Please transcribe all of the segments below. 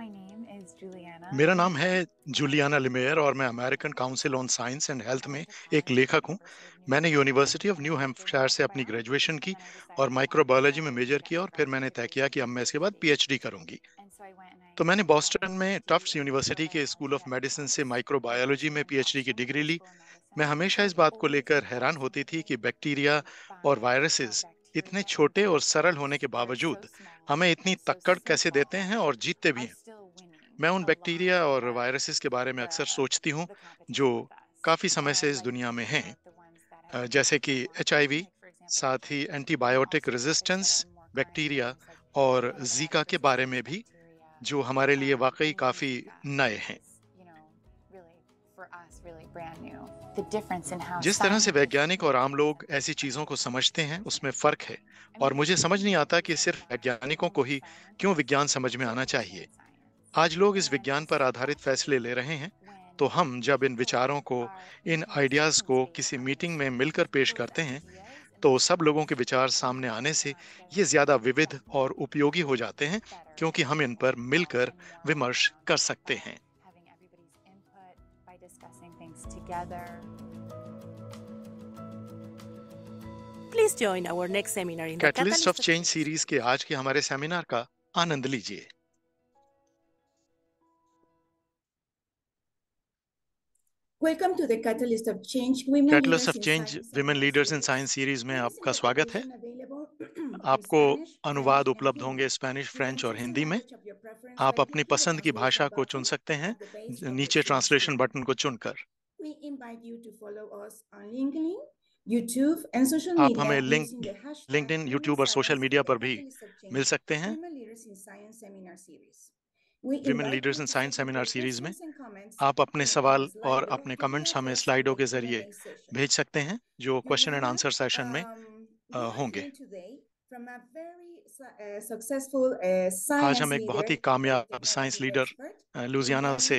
मेरा नाम है जुलियाना लिमेयर और मैं American Council on Science and Health में एक लेखक हूँ मैंने यूनिवर्सिटी ऑफ न्यू हेम्पशायर से अपनी ग्रेजुएशन की और माइक्रोबायोलॉजी में मेजर किया और फिर मैंने तय किया कि अब मैं इसके बाद पीएचडी करूंगी तो मैंने बॉस्टन में टफ्ट यूनिवर्सिटी के स्कूल ऑफ मेडिसिन से माइक्रोबायोलॉजी में पीएचडी की डिग्री ली मैं हमेशा इस बात को लेकर हैरान होती थी कि बैक्टीरिया और वायरसेस इतने छोटे और सरल होने के बावजूद हमें इतनी तक्कड़ कैसे देते हैं और जीतते भी हैं मैं उन बैक्टीरिया और वायरसेस के बारे में अक्सर सोचती हूँ जो काफ़ी समय से इस दुनिया में हैं जैसे कि एच साथ ही एंटीबायोटिक रेजिस्टेंस बैक्टीरिया और जीका के बारे में भी जो हमारे लिए वाकई काफ़ी नए हैं जिस तरह से वैज्ञानिक और आम लोग ऐसी चीजों को समझते हैं उसमें फर्क है और मुझे समझ नहीं आता कि सिर्फ वैज्ञानिकों को ही क्यों विज्ञान समझ में आना चाहिए आज लोग इस विज्ञान पर आधारित फैसले ले रहे हैं तो हम जब इन विचारों को इन आइडियाज को किसी मीटिंग में मिलकर पेश करते हैं तो सब लोगों के विचार सामने आने से ये ज्यादा विविध और उपयोगी हो जाते हैं क्योंकि हम इन पर मिलकर विमर्श कर सकते हैं together. Please please join our next seminar in Catalyst of Change series के आज के हमारे सेमिनार का आनंद लीजिए Welcome to the Catalyst of Change Women Catalyst of Change Women Leaders in Science series में आपका स्वागत है आपको अनुवाद उपलब्ध होंगे स्पेनिश फ्रेंच और हिंदी में आप अपनी पसंद की भाषा को चुन सकते हैं नीचे ट्रांसलेशन बटन को चुनकर we invite you to follow us on LinkedIn YouTube and social media. आप हमें लिंक लिंक्डइन यूट्यूब और सोशल मीडिया पर भी मिल सकते हैं women leaders in science seminar series में आप अपने सवाल और अपने कमेंट्स हमें स्लाइडों के जरिए भेज सकते हैं जो क्वेश्चन एंड आंसर सेशन में um, होंगे uh, uh, आज हम एक बहुत ही कामयाब साइंस लीडर लुजियाना से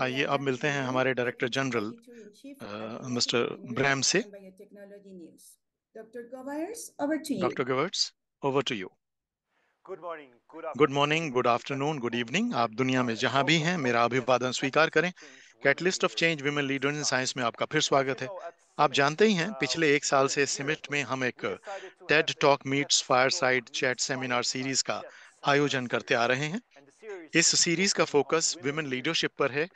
आइए अब मिलते हैं हमारे डायरेक्टर जनरल मिस्टर ब्रैम से doctor Govaerts over to you good morning good afternoon good evening आप दुनिया में जहां भी हैं मेरा अभिवादन स्वीकार करें Catalyst of Change Women Leader in Science में आपका फिर स्वागत है आप जानते ही हैं uh, पिछले एक साल से सिमिट में हम एक TED talk meets fireside chat seminar series का आयोजन करते आ रहे हैं इस सीरीज का फोकस विमेन लीडरशिप पर है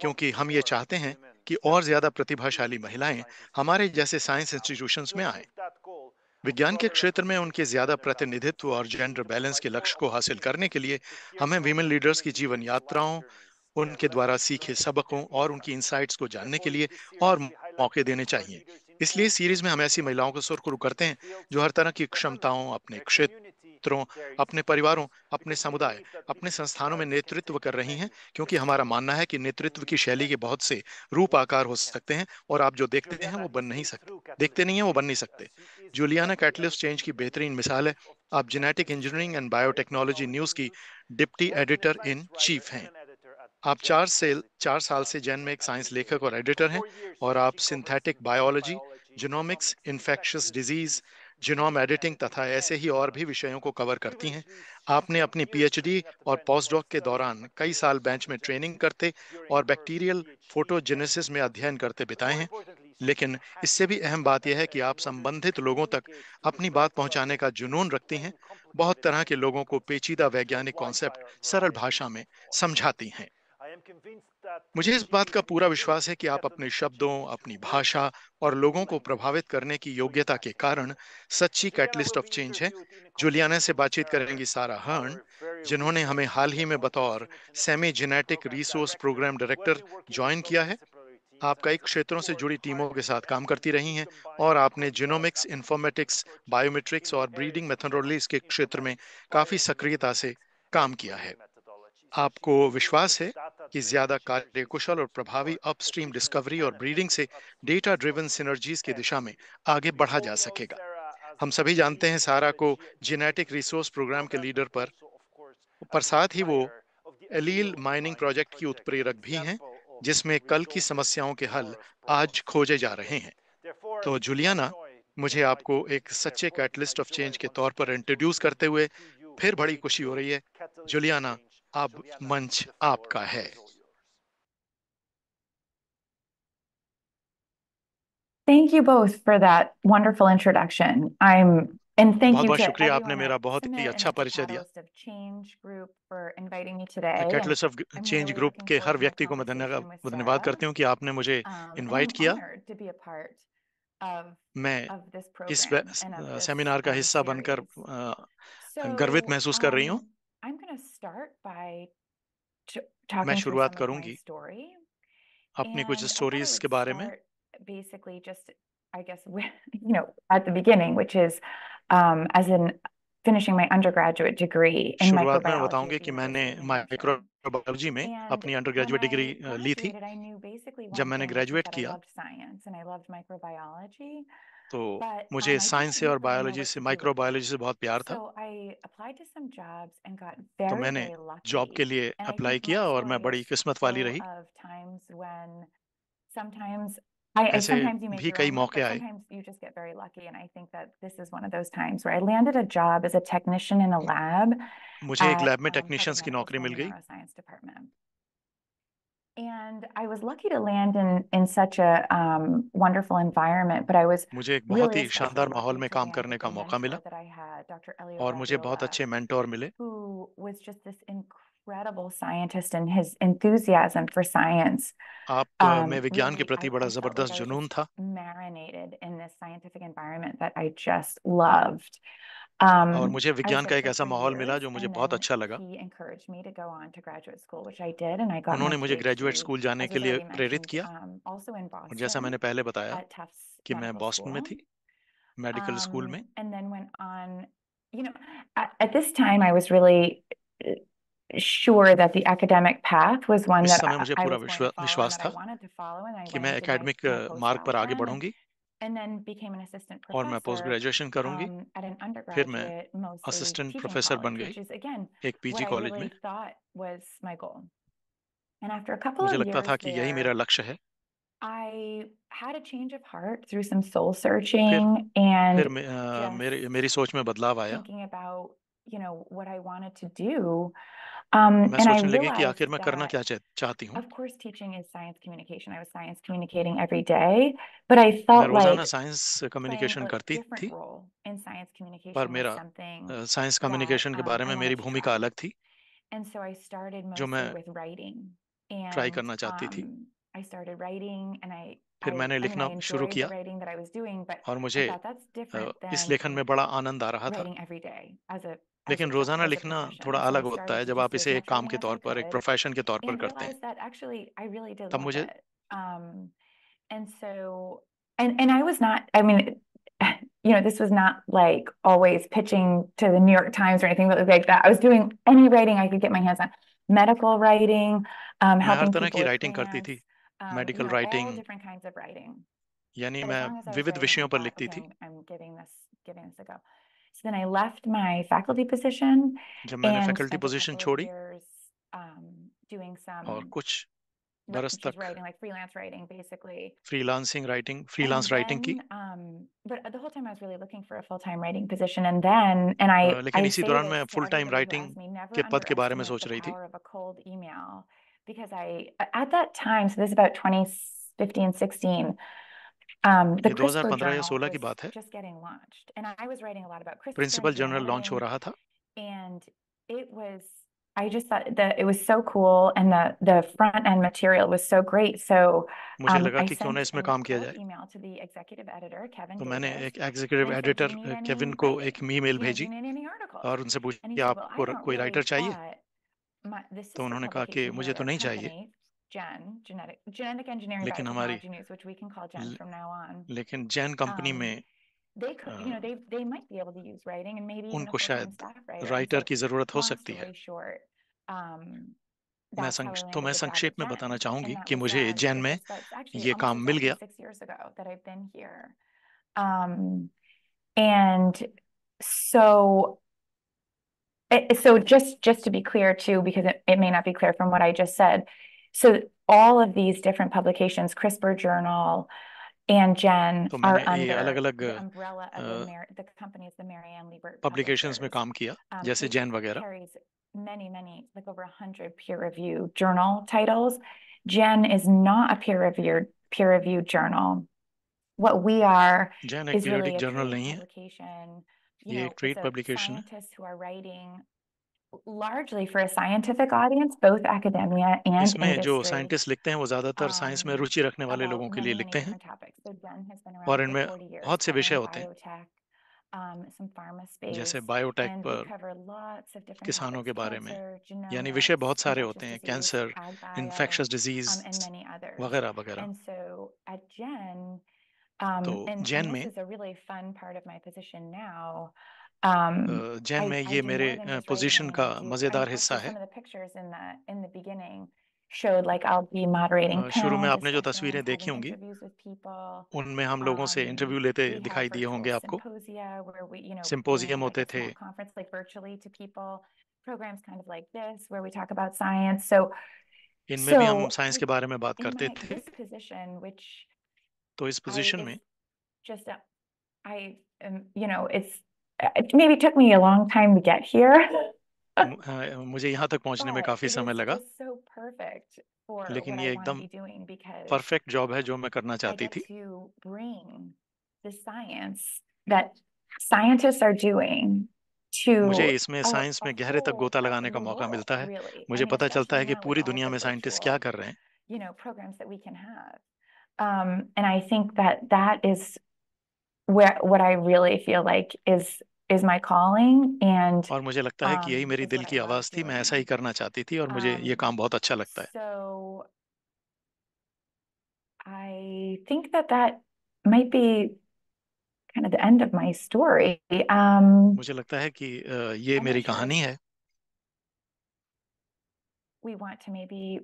क्योंकि हम ये चाहते हैं कि और ज्यादा प्रतिभाशाली महिलाएं हमारे जैसे साइंस इंस्टीट्यूशंस में आएं। विज्ञान के क्षेत्र में उनके ज्यादा प्रतिनिधित्व और जेंडर बैलेंस के लक्ष्य को हासिल करने के लिए हमें विमेन लीडर्स की जीवन यात्राओं उनके द्वारा सीखे सबकों और उनकी इंसाइट्स को जानने के लिए और मौके देने चाहिए इसलिए सीरीज में हम ऐसी महिलाओं को सुरखुरु करते हैं जो हर तरह की क्षमताओं अपने क्षेत्र मित्रों अपने परिवारों अपने समुदाय अपने संस्थानों में नेतृत्व कर रही हैं क्योंकि हमारा मानना है कि नेतृत्व की शैली के बहुत से रूप आकार हो सकते हैं और आप जो देखते हैं वो बन नहीं सकते देखते नहीं है वो बन नहीं सकते जूलियाना कैटलिस्ट चेंज की बेहतरीन मिसाल है आप genetic engineering and biotechnology news की डिप्टी एडिटर इन चीफ हैं आप चार से चार साल से जैन में एक साइंस लेखक और एडिटर हैं और आप synthetic biology genomics infectious disease genome editing तथा ऐसे ही और भी विषयों को कवर करती हैं आपने अपनी पीएचडी और पोस्टडॉक के दौरान कई साल बेंच में ट्रेनिंग करते और बैक्टीरियल फोटोजेनेसिस में अध्ययन करते बिताए हैं लेकिन इससे भी अहम बात यह है कि आप संबंधित लोगों तक अपनी बात पहुंचाने का जुनून रखती हैं बहुत तरह के लोगों को पेचीदा वैज्ञानिक कॉन्सेप्ट सरल भाषा में समझाती हैं मुझे इस बात का पूरा विश्वास है कि आप अपने शब्दों अपनी भाषा और लोगों को प्रभावित करने की योग्यता के कारण सच्ची कैटलिस्ट ऑफ चेंज है जुलियाना से बातचीत करेंगी सारा हर्न जिन्होंने हमें हाल ही में बतौर CIMMYT genetic resource program director join किया है आप कई क्षेत्रों से जुड़ी टीमों के साथ काम करती रही हैं और आपने जिनोमिक्स इन्फॉर्मेटिक्स बायोमेट्रिक्स और ब्रीडिंग मेथोडोलॉजीज के क्षेत्र में काफी सक्रियता से काम किया है आपको विश्वास है कि ज्यादा कार्यकुशल और प्रभावी अपस्ट्रीम डिस्कवरी और ब्रीडिंग से डेटा ड्रिवन सिनर्जीज की दिशा में आगे बढ़ा जा सकेगा हम सभी जानते हैं सारा को जेनेटिक रिसोर्स प्रोग्राम के लीडर पर पर साथ ही वो एलील माइनिंग प्रोजेक्ट की उत्प्रेरक भी हैं जिसमें कल की समस्याओं के हल आज खोजे जा रहे हैं तो जुलियाना मुझे आपको एक सच्चे कैटलिस्ट ऑफ चेंज के तौर पर इंट्रोड्यूस करते हुए फिर बड़ी खुशी हो रही है जुलियाना अब मंच आपका है thank you both for that wonderful introduction I am thank बहुत you बहुत शुक्रिया आपने मेरा बहुत ही अच्छा परिचय दिया कैटलिस्ट ऑफ चेंज ग्रुप के हर व्यक्ति को मैं धन्यवाद करती हूँ कि आपने मुझे इनवाइट um, किया मैं इस सेमिनार का हिस्सा बनकर गर्वित महसूस कर रही हूँ I'm going to start by talking मैं शुरुआत करूंगी story. अपनी कुछ स्टोरीज के बारे में basically just I guess you know at the beginning which is um, as in finishing my undergraduate degree in शुरुआत में बताऊंगी कि मैंने माइक्रोबायोलॉजी में अपनी अंडरग्रेजुएट डिग्री uh, ली थी जब मैंने ग्रेजुएट किया science and I loved microbiology तो मुझे साइंस um, से और बायोलॉजी से माइक्रोबायोलॉजी से बहुत प्यार था तो मैंने जॉब के लिए अप्लाई किया और मैं बड़ी किस्मत वाली रही ऐसे भी कई मौके आए मुझे एक लैब में टेक्नीशियंस um, की नौकरी मिल गई And I was lucky to land in in such a um, wonderful environment, but I was मुझे एक बहुत ही शानदार माहौल में काम करने का मौका मिला और मुझे बहुत अच्छे मेंटोर मिले who was just this incredible scientist and his enthusiasm for science. आप um, में विज्ञान के प्रति बड़ा जबरदस्त जुनून था marinated in this scientific environment that I just loved. और Um, मुझे I was विज्ञान का there एक for ऐसा three माहौल मिला years, जो मुझे and बहुत then अच्छा लगा he encouraged me to go on to graduate school, which I did, and I got my उन्होंने मुझे PhD, ग्रेजुएट स्कूल जाने as के was लिए already प्रेरित mentioned, किया um, also in और जैसा Boston मैंने पहले बताया at Tufts कि मैं Medical बॉस्टन में School. थी मेडिकल स्कूल में Um, and then went on, you know, at, at this time, I was really uh, sure that the academic path was one इस that समय मुझे I, I पूरा was going to विश्वा- follow and विश्वास that I था wanted to follow, and I कि मैं went into my, academic my मार्ग पर आगे postdoc then, and बढ़ूंगी and then became an assistant professor और मैं post ग्रेजुएशन करूंगी um, at an फिर मैं undergraduate, assistant professor बन गई एक पीजी was में मुझे लगता था कि यही मेरा लक्ष्य है I had a change of heart through some soul searching फिर, and फिर मे, uh, मेरी सोच में बदलाव आया thinking about you know what I wanted to do Um, मैं and I सोचने लगी कि realized आखिर मैं करना that, क्या चाह- चाहती हूँ of course, teaching is science communication. I was science communicating every day, but I मैं felt रोजाना like science playing communication a करती different थी role in science पर communication was मेरा something साइंस that कम्युनिकेशन के um, बारे I में मेरी wanted to भूमिका try. अलग थी And so I started जो मैं mostly with writing, try and करना चाहती थी um, I started writing, and I, फिर I, मैंने I mean, I लिखना शुरू enjoyed the किया writing that I was doing, but और I मुझे thought that's अ, different इस than लेखन में बड़ा आनंद आ रहा था writing every day as a लेकिन रोजाना लिखना थोड़ा अलग होता है जब आप इसे एक काम के तौर पर एक प्रोफेशन के तौर पर करते हैं तब मुझे um, and so and and i was not i mean you know this was not like always pitching to the new york times or anything like that i was doing any writing i could get my hands on medical writing um helping तरह की writing करती थी um, medical know, all different kinds of writing यानी मैं विविध विषयों पर लिखती थी I'm giving this giving this a go so then I left my faculty position. जब मैंने faculty position छोड़ी um, doing some और कुछ बरस तक writing like freelance writing basically freelancing writing freelance then, writing की um, but the whole time I was really looking for a full time writing position and then and I uh, लेकिन I इसी दौरान मैं full time writing के पद के बारे में सोच रही थी of a cold email because I at that time so this is about 2015 16 Um, the ये Crisper 2015 या 16 की बात है प्रिंसिपल जर्नल लॉन्च हो रहा था and it was I just thought that it was so cool and the the front end material was so great. So मुझे um, लगा I कि क्यों ना इसमें काम किया जाए email to the executive editor, Kevin तो मैंने एक एग्जीक्यूटिव एडिटर केविन को एक ईमेल भेजी और उनसे पूछा कि आपको कोई राइटर चाहिए तो उन्होंने कहा कि मुझे तो नहीं चाहिए जैन जेनेटिक जेनेटिक इंजीनियरिंग लेकिन हमारी news which we can call Gen from now on लेकिन जैन कंपनी um, में they could, you know, uh, they they might be able to use writing and maybe उनको शायद राइटर की जरूरत हो सकती um, मैं मैं संक, तो मैं संक्षेप में बताना चाहूंगी कि मुझे जैन में ये काम मिल गया um, and so so just just to be clear too because it, it may not be clear from what i just said so all of these different publications, CRISPR Journal and Jen are under the uh, umbrella of uh, the, Mar the companies, the Marianne Liebert publications में काम किया, um, जैसे Gen वगैरह. Many, many, like over 100 peer-reviewed journal titles. Jen is not a peer-reviewed peer-reviewed journal. What we are Jen is really a journal publication. You know, trade publication. Scientists who are writing largely for a scientific audience, both academia and इसमें जो scientist लिखते हैं वो ज्यादातर science um, में रुचि रखने वाले लोगों के लिए लिखते हैं और इनमें बहुत से विषय होते हैं um, जैसे बायोटेक पर किसानों के बारे में यानी विषय बहुत सारे होते हैं कैंसर इन्फेक्शस डिजीज वगैरह वगैरह um, तो जैन में um, तो जैन में ये मेरे पोजीशन का मजेदार हिस्सा है शुरू में आपने जो तस्वीरें देखी होंगी उनमें हम लोगों से इंटरव्यू um, लेते दिखाई दिए होंगे आपको सिंपोजियम होते थे इनमें भी हम साइंस के बारे में बात करते थे तो इस पोजीशन में just, I, you know, it's it maybe took me a long time to get here. मुझे यहाँ uh, तक पहुँचने में काफी समय लगा so perfect for लेकिन ये एकदम परफेक्ट जॉब है जो मैं करना चाहती थी the science that scientists are doing to मुझे इसमें साइंस में गहरे तक गोता लगाने का मौका मिलता है really. मुझे पता चलता है कि पूरी दुनिया में साइंटिस्ट क्या कर रहे हैं you know programs that we can have um, and I think that that is where what I really feel like is is my calling and और मुझे लगता है कि um, यही मेरी दिल की आवाज थी मैं ऐसा ही करना चाहती थी और मुझे ये um, काम बहुत अच्छा लगता है so I think that that might be kind of the end of my story um मुझे लगता है कि ये मेरी कहानी है we want to maybe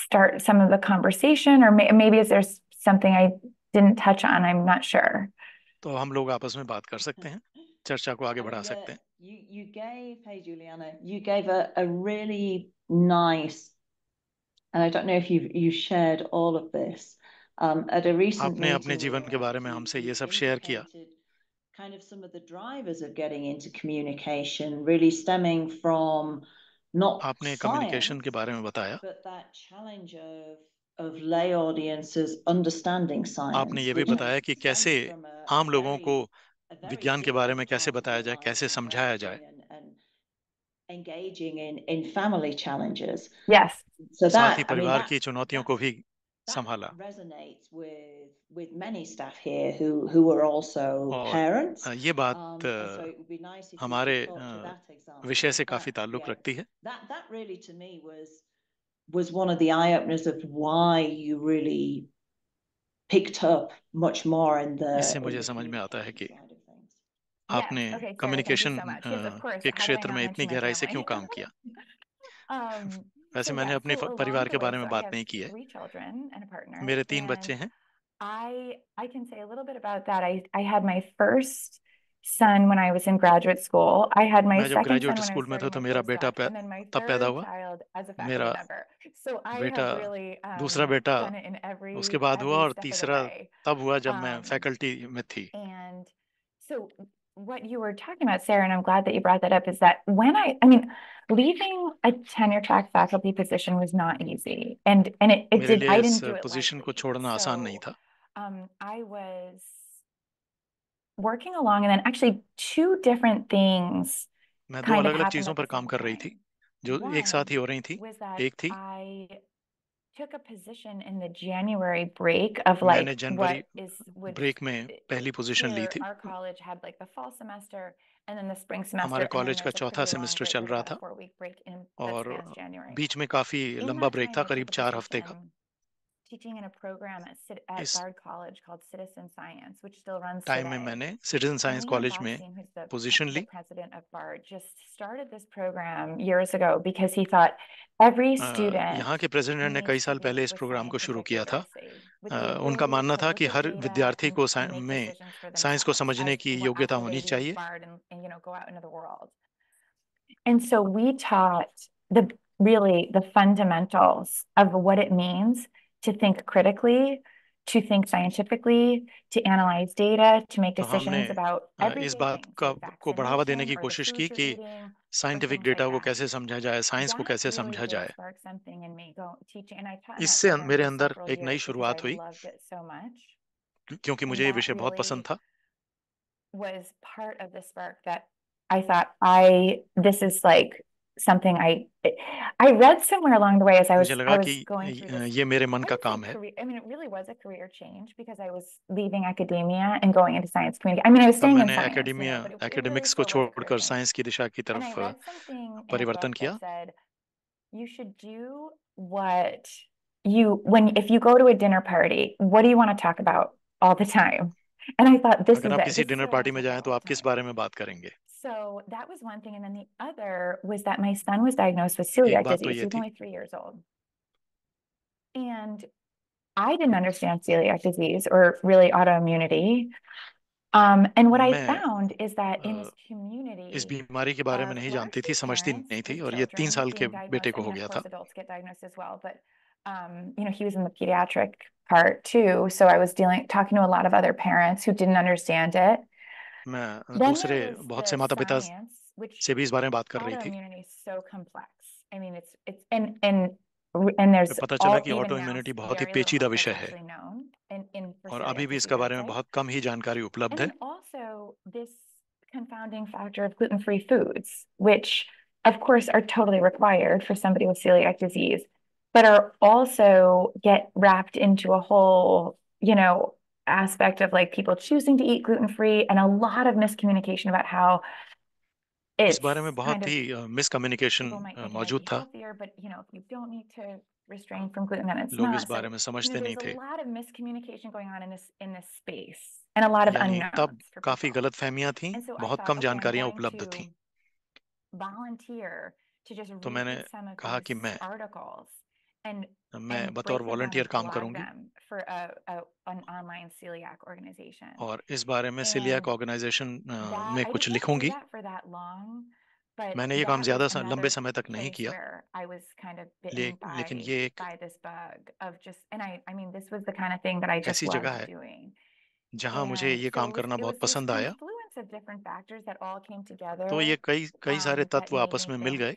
start some of the conversation or may, maybe is there something I didn't touch on I'm not sure तो हम लोग आपस में बात कर सकते हैं चर्चा को आगे बढ़ा सकते हैं you you gave hey Juliana you gave a a really nice and I don't know if you you shared all of this um at a recent आपने अपने जीवन के बारे में हमसे ये सब शेयर किया kind of some of the drivers of getting into communication really stemming from not आपने कम्युनिकेशन के बारे में बताया but that challenge of आपने ये भी बताया कि कैसे आम लोगों को विज्ञान के बारे में कैसे बताया जाए कैसे समझाया जाए साथ ही परिवार की चुनौतियों को भी संभाला ये बात um, हमारे विषय से काफी ताल्लुक रखती है was one of the eye openers of why you really picked up much more in the. इससे मुझे समझ में आता है कि आपने कम्युनिकेशन के क्षेत्र में इतनी गहराई से क्यों काम किया वैसे मैंने अपने परिवार के बारे में बात नहीं की है मेरे तीन बच्चे हैं I can say a little bit about that. I I had my first son when I was in graduate school. I had my मैं जब ग्रेजुएट स्कूल में था तो मेरा बेटा तब पैदा हुआ मेरा बेटा दूसरा um, बेटा उसके बाद हुआ और तीसरा तब हुआ जब मैं um, फैकल्टी में थी what you were talking about, Sarah, and I'm glad that you brought that up, is that when I, I mean, leaving a tenure track faculty position was not easy, and and it, it did. I didn't do it. Position को छोड़ना आसान नहीं Um, I was working along and then actually two different things मैं दो अलग अलग चीजों पर काम कर रही थी जो एक साथ ही हो रही थी was that एक थी I took a position in the January break of like what is would break. में पहली ली थी our college had like the fall semester and then the spring semester. हमारे college का चौथा semester break, चल रहा था four-week break in- और January. बीच में काफी लंबा that था करीब चार हफ्ते का teaching in a program at, at Bard College called Citizen Science, which still runs time today. में मैंने Citizen Science College में position Lee. President of Bard just started this program years ago because he thought every uh, student. यहाँ के president ने कई साल पहले इस program को शुरू किया था. Uh, उनका मानना था कि हर विद्यार्थी को में साइंस को समझने की योग्यता होनी चाहिए. And so we taught the really the fundamentals of what it means to think critically, to think scientifically, to analyze data, to make decisions about everything. इस बात का को बढ़ावा देने की कोशिश की कि साइंटिफिक डेटा को कैसे समझा जाए साइंस को कैसे समझा जाए इससे मेरे अंदर एक नई शुरुआत हुई क्योंकि मुझे ये विषय बहुत पसंद था was part of the spark that I thought I this is like something I I read somewhere along the way as I was, I was going eh, through eh, this, ये मेरे Career, I mean, it really was a career change because I was leaving academia and going into science community. I mean, I was staying in eh, science. Academia, you know, academics को science की दिशा की तरफ परिवर्तन किया. Said, you should do what you when if you go to a dinner party, what do you want to talk about all the time? And I thought this is आप किसी dinner party में जाएं तो आप किस बारे में बात करेंगे? So that was one thing. And then the other was that my son was diagnosed with celiac bato disease. He's only three years old. And I didn't understand celiac disease or really autoimmunity. Um, and what I found is that in this uh, community, इस बीमारी के बारे में नहीं जानती थी समझती नहीं थी और ये तीन साल के बेटे को हो गया था Adults get diagnosed as well, but um, you know, he was in the pediatric part too. So I was dealing, talking to a lot of other parents who didn't understand it. मैं दूसरे बहुत से माता पिता से भी इस बारे में बात कर रही थी And there's पता चला कि ऑटो इम्यूनिटी बहुत ही पेचीदा विषय है और अभी भी इसका बारे में बहुत कम ही जानकारी उपलब्ध है confounding factor of gluten-free foods which of course are totally required for somebody with celiac disease but are also get wrapped into a whole you know aspect of like people choosing to eat gluten free and a lot of miscommunication about how इस बारे में you don't need to restrain from gluten then it's लोग not. इस बारे में समझते so, There's a lot of miscommunication going on in this in this space and a lot of तब काफी गलत थी बहुत कम जानकारियां उपलब्ध थी volunteer to just तो मैंने कहा कि मैं Uh, मैं बतौर वॉलंटियर काम करूंगी for a, a, an online celiac organization. और इस बारे में सिलियाक ऑर्गेनाइजेशन में कुछ लिखूंगी मैंने ये काम ज्यादा लंबे समय तक नहीं किया ले, लेकिन ये एक ऐसी जगह है जहां मुझे ये काम करना बहुत पसंद आया तो ये कई कई सारे um, तत्व आपस में मिल गए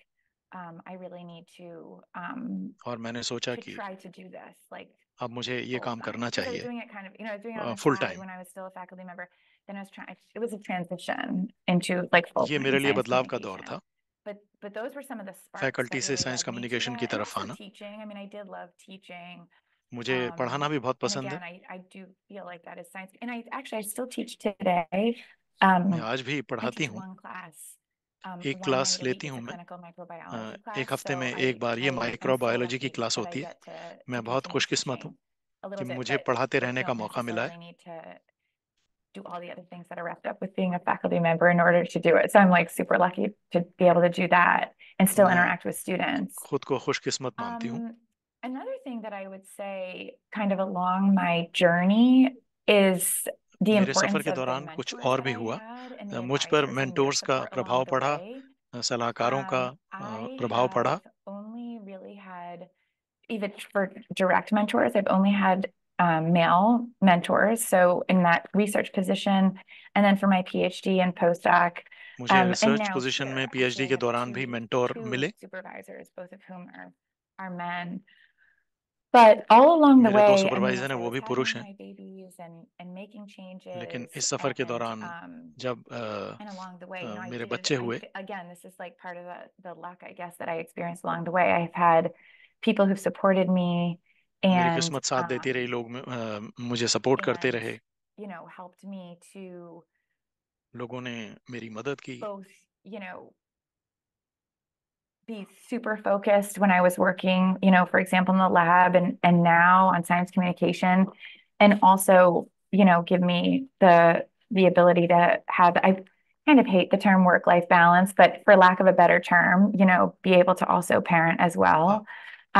um, I really need to um, और मैंने सोचा to कि try to do this like अब मुझे ये full काम time. करना So I was चाहिए doing it kind of, you know, I was doing it on uh, the full side time. when I was still a faculty member. Then I was trying. It was a transition into like full. ये मेरे लिए बदलाव का दौर था But but those were some of the sparks. Faculty that से really science led me to communication की that, and तरफ also आना। Teaching. I mean, I did love teaching. मुझे Um, पढ़ाना भी बहुत And पसंद again, है I I do feel like that is science. And I actually I still teach today. Um, मैं आज भी I पढ़ाती teach हूँ one class एक क्लास लेती हूँ मैं एक हफ्ते में एक बार ये माइक्रोबायोलॉजी की क्लास होती है मैं बहुत खुशकिस्मत हूँ कि मुझे पढ़ाते रहने का मौका मिला है do all the other things that are wrapped up with being a faculty member in order to do it. So I'm like super lucky to be able to do that and still interact with students. खुद को खुशकिस्मत मानती हूँ. Um, another thing that I would say, kind of along my journey, is मेरे सफर के दौरान कुछ और भी हुआ मुझ पर मेंटोर्स का प्रभाव पड़ा सलाहकारों का प्रभाव पड़ा even for direct mentors, I've only had um, male mentors. So in that research position, and then for my PhD and postdoc. मुझे um, रिसर्च पोजीशन में पीएचडी के दौरान भी मेंटोर मिले supervisors both of whom are, are men But all along the way, 2 and वो भी पुरुष हैं लेकिन इस सफर के दौरान जब along the way, मेरे बच्चे हुए again, this is like part of the, the luck, I guess, that I experienced along the way. I've had people who've supported me मेरी and, किस्मत साथ देती रही लोग अ, मुझे सपोर्ट करते रहे you know, helped me to लोगों ने मेरी मदद की both, you know, be super focused when I was working, you know, for example, in the lab and and now on science communication, and also, you know, give me the the ability to have I kind of hate the term work life balance, but for lack of a better term, you know, be able to also parent as well.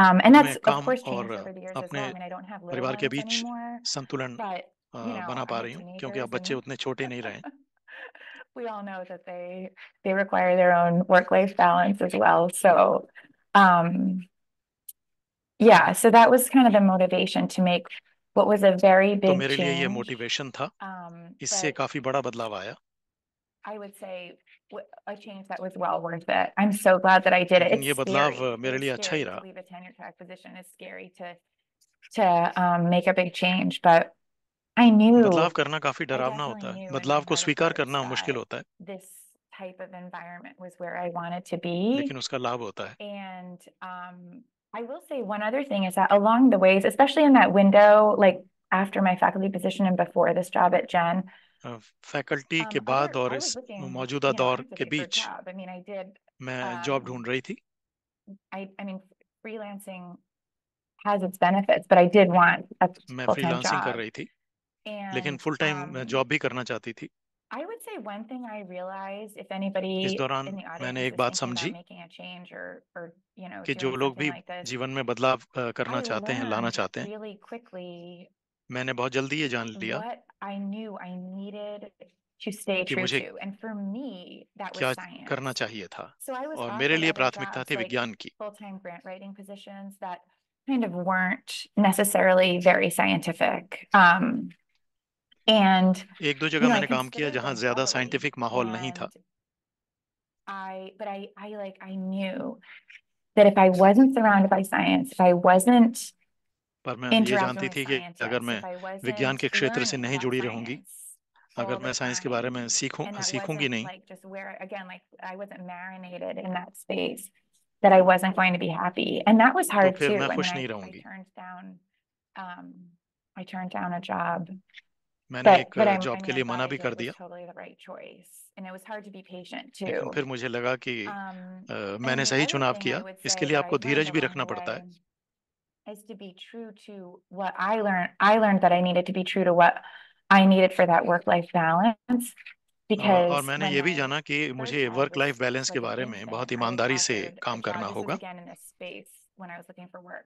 Um, and that's of course changed over the years as well. I mean, I don't have little ones anymore, but you uh, know, we all know that they they require their own work-life balance as well. So um yeah, so that was kind of the motivation to make what was a very big तो मेरे change. लिए ये motivation था. Um, इससे काफी बड़ा बदलाव आया. I would say a change that was well worth it. I'm so glad that I did it. It's ये बदलाव uh, मेरे लिए अच्छा ही रहा. Leave a tenure track position is scary to to um, make a big change, but I knew. बदलाव करना काफी डरावना होता है बदलाव को स्वीकार करना मुश्किल होता है This type of environment was where I wanted to be. लेकिन उसका लाभ होता है And um, I will say one other thing is that along the ways, especially in that window, like after my faculty position and before this job at Gen, faculty uh, um, के बाद और इस मौजूदा दौर के बीच मैं job um, ढूंढ रही थी I, I mean, freelancing has its benefits, but I did want a मैं full-time फ्रीलांसिंग कर रही थी And लेकिन फुल टाइम जॉब भी करना चाहती थी I would say one thing I realized if anybody इस दौरान in the audience मैंने एक बात समझी कि जो लोग भी like this, जीवन में बदलाव uh, करना चाहते हैं लाना चाहते हैं really quickly, मैंने बहुत जल्दी ये जान लिया I knew I needed to stay कि true मुझे to. And for me, that क्या was science. करना चाहिए था so I was और मेरे लिए प्राथमिकता थी विज्ञान की full-time grant writing positions that kind of weren't necessarily very scientific um, and एक दो जगह मैंने काम किया जहां ज्यादा साइंटिफिक माहौल नहीं था I, but I, I like, I knew that if I wasn't surrounded by science, if I wasn't पर मैं ये जानती थी कि अगर मैं विज्ञान के क्षेत्र से नहीं जुड़ी रहूंगी अगर मैं साइंस के बारे में सीखूं सीखूंगी नहीं that I wasn't going to be happy. And that was hard तो too. मैं खुश नहीं रहूंगी. I turned down, um, I turned down a job मैंने But, but एक I'm, जॉब I के know लिए that मना I भी did कर was दिया totally the right choice. And it was hard to be patient लेकिन too. फिर मुझे लगा कि Um, अ, and मैंने the सही other चुनाव thing I किया would इसके say लिए that I आपको learned धीरज भी along रखना the पड़ता way है is to be true to what I learned. I learned that I needed to be true to what I needed for that work-life balance. अ, और Because मैंने when ये भी my जाना कि first मुझे child work was life balance के was बारे में infant, बहुत I was ईमानदारी से offered a काम करना job. This was होगा again in this space when I was looking for work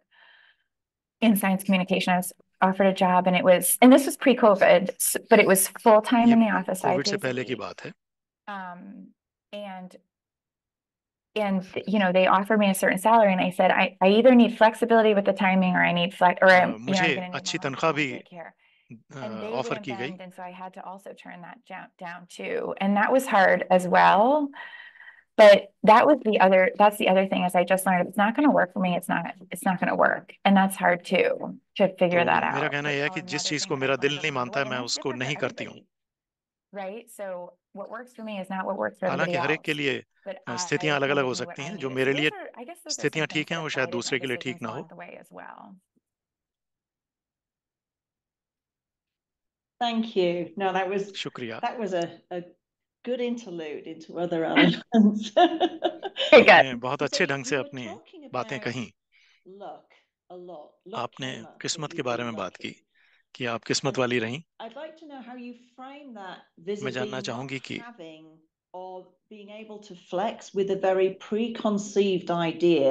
in science communications. offered a job and it was and this was pre-covid but it was full-time in the office five Covid से days a पहले um and and you know they offered me a certain salary and i said i, I either need flexibility with the timing or i need flex or I'm, Uh, you know, I'm मझ uh, and so i had to also turn that down too and that was hard as well but that was the other that's the other thing is i just learned if it's not going to work for me it's not it's not going to work and that's hard too to figure that out मेरा कहना यह है कि जिस चीज को मेरा दिल नहीं मानता है मैं उसको नहीं करती हूं right so what works for me is not what works for हालांकि हर एक के लिए स्थितियां अलग-अलग हो सकती हैं जो मेरे लिए स्थितियां ठीक हैं वो शायद दूसरे के लिए ठीक ना हो Thank you. No, that was Shukriya. That was a, a good interlude into other elements. बहुत अच्छे ढंग से अपनी बातें कही आपने किस्मत के बारे में बात की कि आप किस्मत वाली रहीं मैं जानना चाहूंगी कि of being able to flex with a very preconceived idea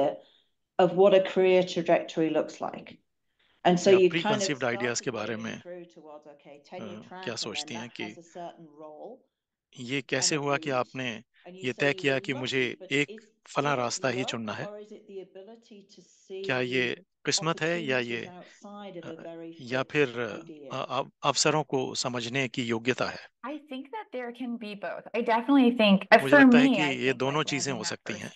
of what a career trajectory looks like. And so you preconceived ideas के बारे में uh, क्या सोचती हैं कि ये कैसे हुआ कि आपने ये तय किया कि मुझे एक फला रास्ता ही चुनना है क्या ये किस्मत है या ये या फिर अवसरों को समझने की योग्यता है uh, मुझे लगता है कि ये दोनों चीजें हो सकती हैं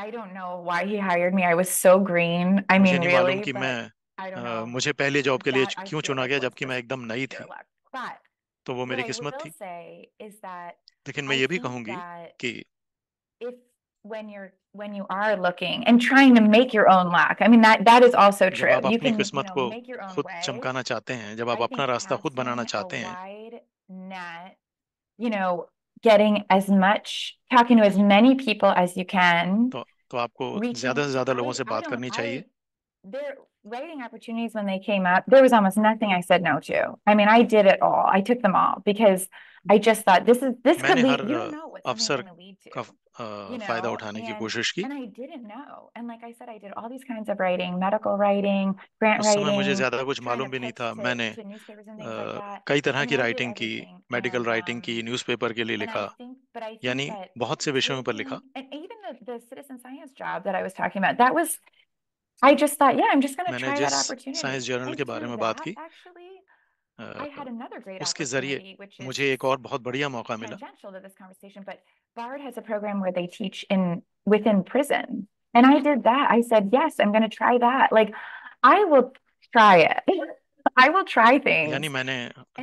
I don't know why he hired me. I was so green. I mean, really, मालूम कि मैं मुझे पहले जॉब के लिए क्यों चुना गया जबकि मैं एकदम नई थी तो वो मेरी किस्मत थी लेकिन मैं ये भी कहूंगी कि when you're when you are looking and trying to make your own luck, I mean that that is also true. You can, you know, make your own खुद way. चमकाना चाहते हैं जब आप I अपना think रास्ता खुद बनाना चाहते हैं you know, getting as much talking to as many people as you can, तो तो आपको reaching ज्यादा से ज्यादा I लोगों mean, से बात करनी चाहिए there writing opportunities when they came up, there was almost nothing I said no to. I mean, I did it all. I took them all because I just thought this is this could lead. You don't know what going to lead to. फायदा उठाने की कोशिश की and I didn't know and like I said I did all these kinds of writing medical writing grant writing समय मुझे ज्यादा कुछ मालूम भी नहीं था मैंने कई तरह की राइटिंग की मेडिकल राइटिंग की um, के लिए लिखा यानी बहुत से विषयों पर लिखा and even the, the citizen science job that I was talking about that was I just thought, yeah, I'm just going to try that opportunity. Science journal के बारे में बात की actually, I a, had another great उसके जरिए opportunity, which is मुझे एक और बहुत बढ़िया मौका मिला to this conversation, but Bard has a program where they teach in within prison. And I did that. I said, yes, I'm going to try that. Like, I will try it. I will try things. यानी मैंने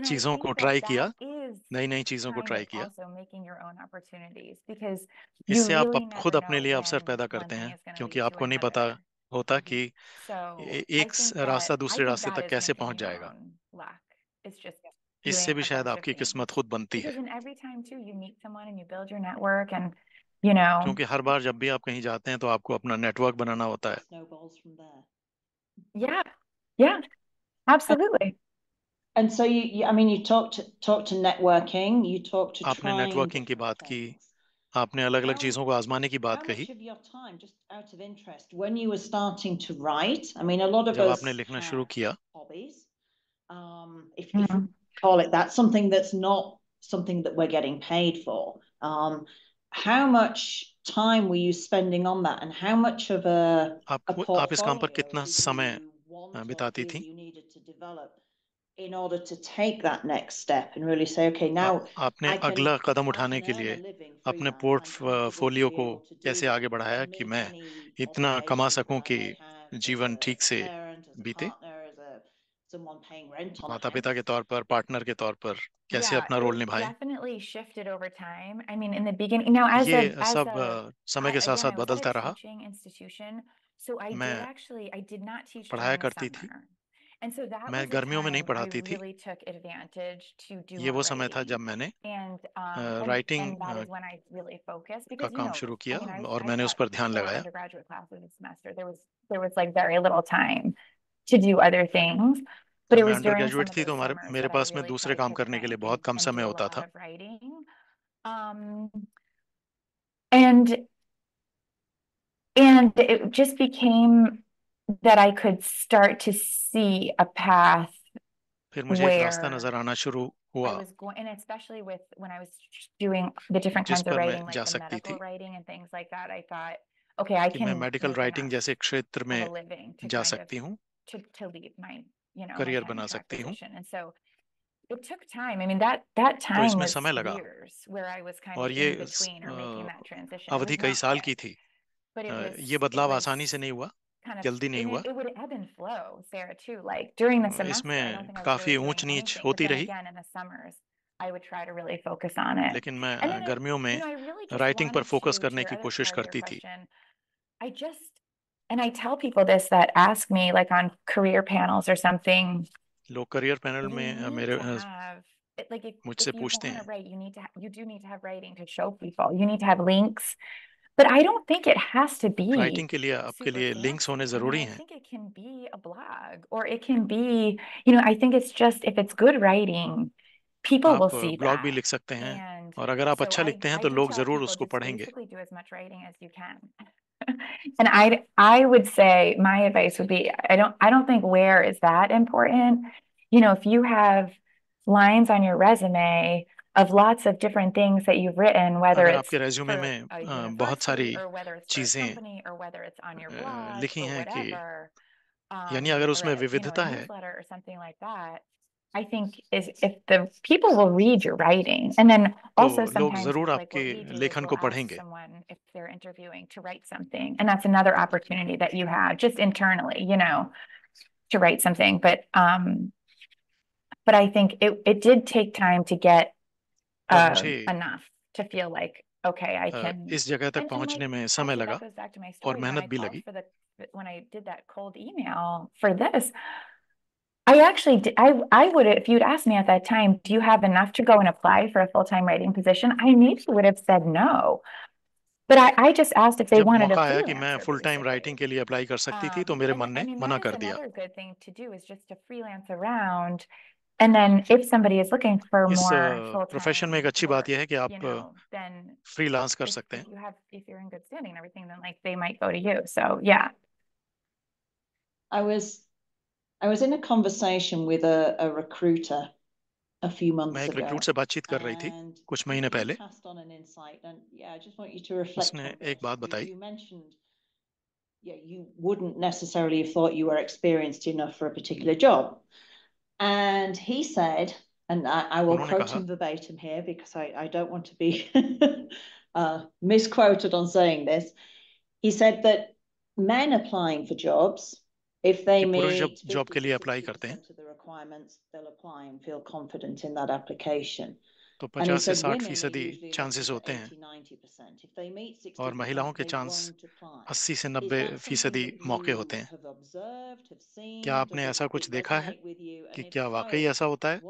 चीज़ों को that try किया नई नई चीज़ों को kind try किया also making your own opportunities because इससे आप खुद अपने लिए अवसर पैदा करते हैं क्योंकि आपको नहीं पता होता कि एक रास्ता दूसरे रास्ते तक कैसे पहुंच जाएगा इससे भी शायद आपकी किस्मत खुद बनती है क्योंकि हर बार जब भी आप कहीं जाते हैं तो आपको अपना नेटवर्क बनाना होता है and so you, you i mean you talked talked to networking you talked to आपने नेटवर्किंग की बात की आपने अलग अलग चीजों को आजमाने की बात कही जब आपने लिखना शुरू किया um, mm-hmm. call it that something that's not something that we're getting paid for um, how much time were you spending on that and how much of a आप, a आप इस काम पर कितना समय बिताती थी you needed to develop in order to take that next step and really say okay now आपने अगला कदम उठाने के लिए अपने पोर्टफोलियो को कैसे आगे बढ़ाया कि मैं इतना कमा सकूं कि जीवन ठीक से बीते माता पिता के तौर पर पार्टनर के तौर पर कैसे yeah, अपना रोल निभाए I mean, now, ये a, सब a, समय के साथ साथ बदलता रहा so I मैं actually, I पढ़ाया करती summer. थी मैं गर्मियों में नहीं पढ़ाती थी ये वो समय था जब मैंने राइटिंग um, का काम शुरू किया और मैंने उस पर ध्यान लगाया ग्रेजुएट थी तो हमारे मेरे पास में दूसरे काम करने के लिए बहुत कम समय होता था um, and it just became that I could start to see a path where I was going, and especially with when I was doing the different kinds of writing, like medical writing and things like that, I thought, okay, I can medical writing jaise kshetr mein a living to, ja sakti of, to, leave my you know career bana sakti and so it took time. I mean, that that time was years where I was kind of in ye, between or making uh, that transition. Avadhi kai saal ki thi. But it uh, was, uh, ye it was, आसानी से नहीं हुआ kind of जल्दी नहीं हुआ it would ebb and flow Sarah too like during the semester I इसम काफी ऊंच नीच होती रही again in the summers I would try to really focus on it लेकिन मैं And then ah, I- गर्मियों में you know, I really just writing पर फोकस to, करने की कोशिश करती थी I just, and I tell people this that ask me like on career panels or something, लोग करियर पैनल you में अ, मेरे to ah, it- like मुझसे you पूछते हैं to you need to, have, you do need to have writing to show people. You need to have links but I don't think it has to be Writing के लिए आपके लिए links होने जरूरी हैं. I think it can be a blog or it can be, you know, I think it's just if it's good writing, people will आप see Blog भी लिख सकते हैं And और अगर आप अच्छा I, लिखते तो लोग जरूर उसको पढ़ेंगे do as much writing as you can. And I I would say my advice would be I don't I don't think where is that important. You know, if you have lines on your resume of lots of different things that you've written, whether it's आपके अ, बहुत सारी or whether it's चीजें or whether it's on your uh, blog लिखी or हैं कि whatever, यानी अगर उसमें विविधता something like that. I think is if the people will read your writing and then also sometimes like ask someone if they're interviewing to write something. And that's another opportunity that you have just internally, you know, to write something. But um, but I think it it did take time to get um, enough to feel like okay I uh, can. इस जगह तक And, and पहुंचने में समय लगा to और when मेहनत I भी लगी when I did that cold email for this. I actually I would if you'd asked me at that time, do you have enough to go and apply for a full-time writing position? I maybe would have said no. But I, I just asked if they wanted to मौका आया कि मैं freelancer full time writing basically. के लिए apply um, and मन I ने mean, मना that is कर another good thing to do is just to freelance around and then if somebody is looking for इस more प्रोफेशन में एक अच्छी बात यह है कि आप you know, then फ्रीलांस कर सकते हैं you have if you're in good standing and everything, then like they might go to you. So yeah. I was I was in a conversation with a, a recruiter a few months मैं एक ago, recruit से बातचीत कर रही थी कुछ महीने पहले passed on an insight, and yeah, I just want you to reflect उसने एक बात बताई You mentioned, yeah, you wouldn't necessarily have thought you were experienced enough for a particular job. And he said, and I, I will Veronica quote him verbatim here because I, I don't want to be uh, misquoted on saying this. He said that men applying for jobs, if they meet job के apply the requirements, they'll apply and feel confident in that application. तो 50 से 60 फीसदी chances होते हैं और महिलाओं के chance 80 से 90 फीसदी मौके होते हैं क्या आपने ऐसा कुछ देखा है कि क्या वाकई ऐसा होता है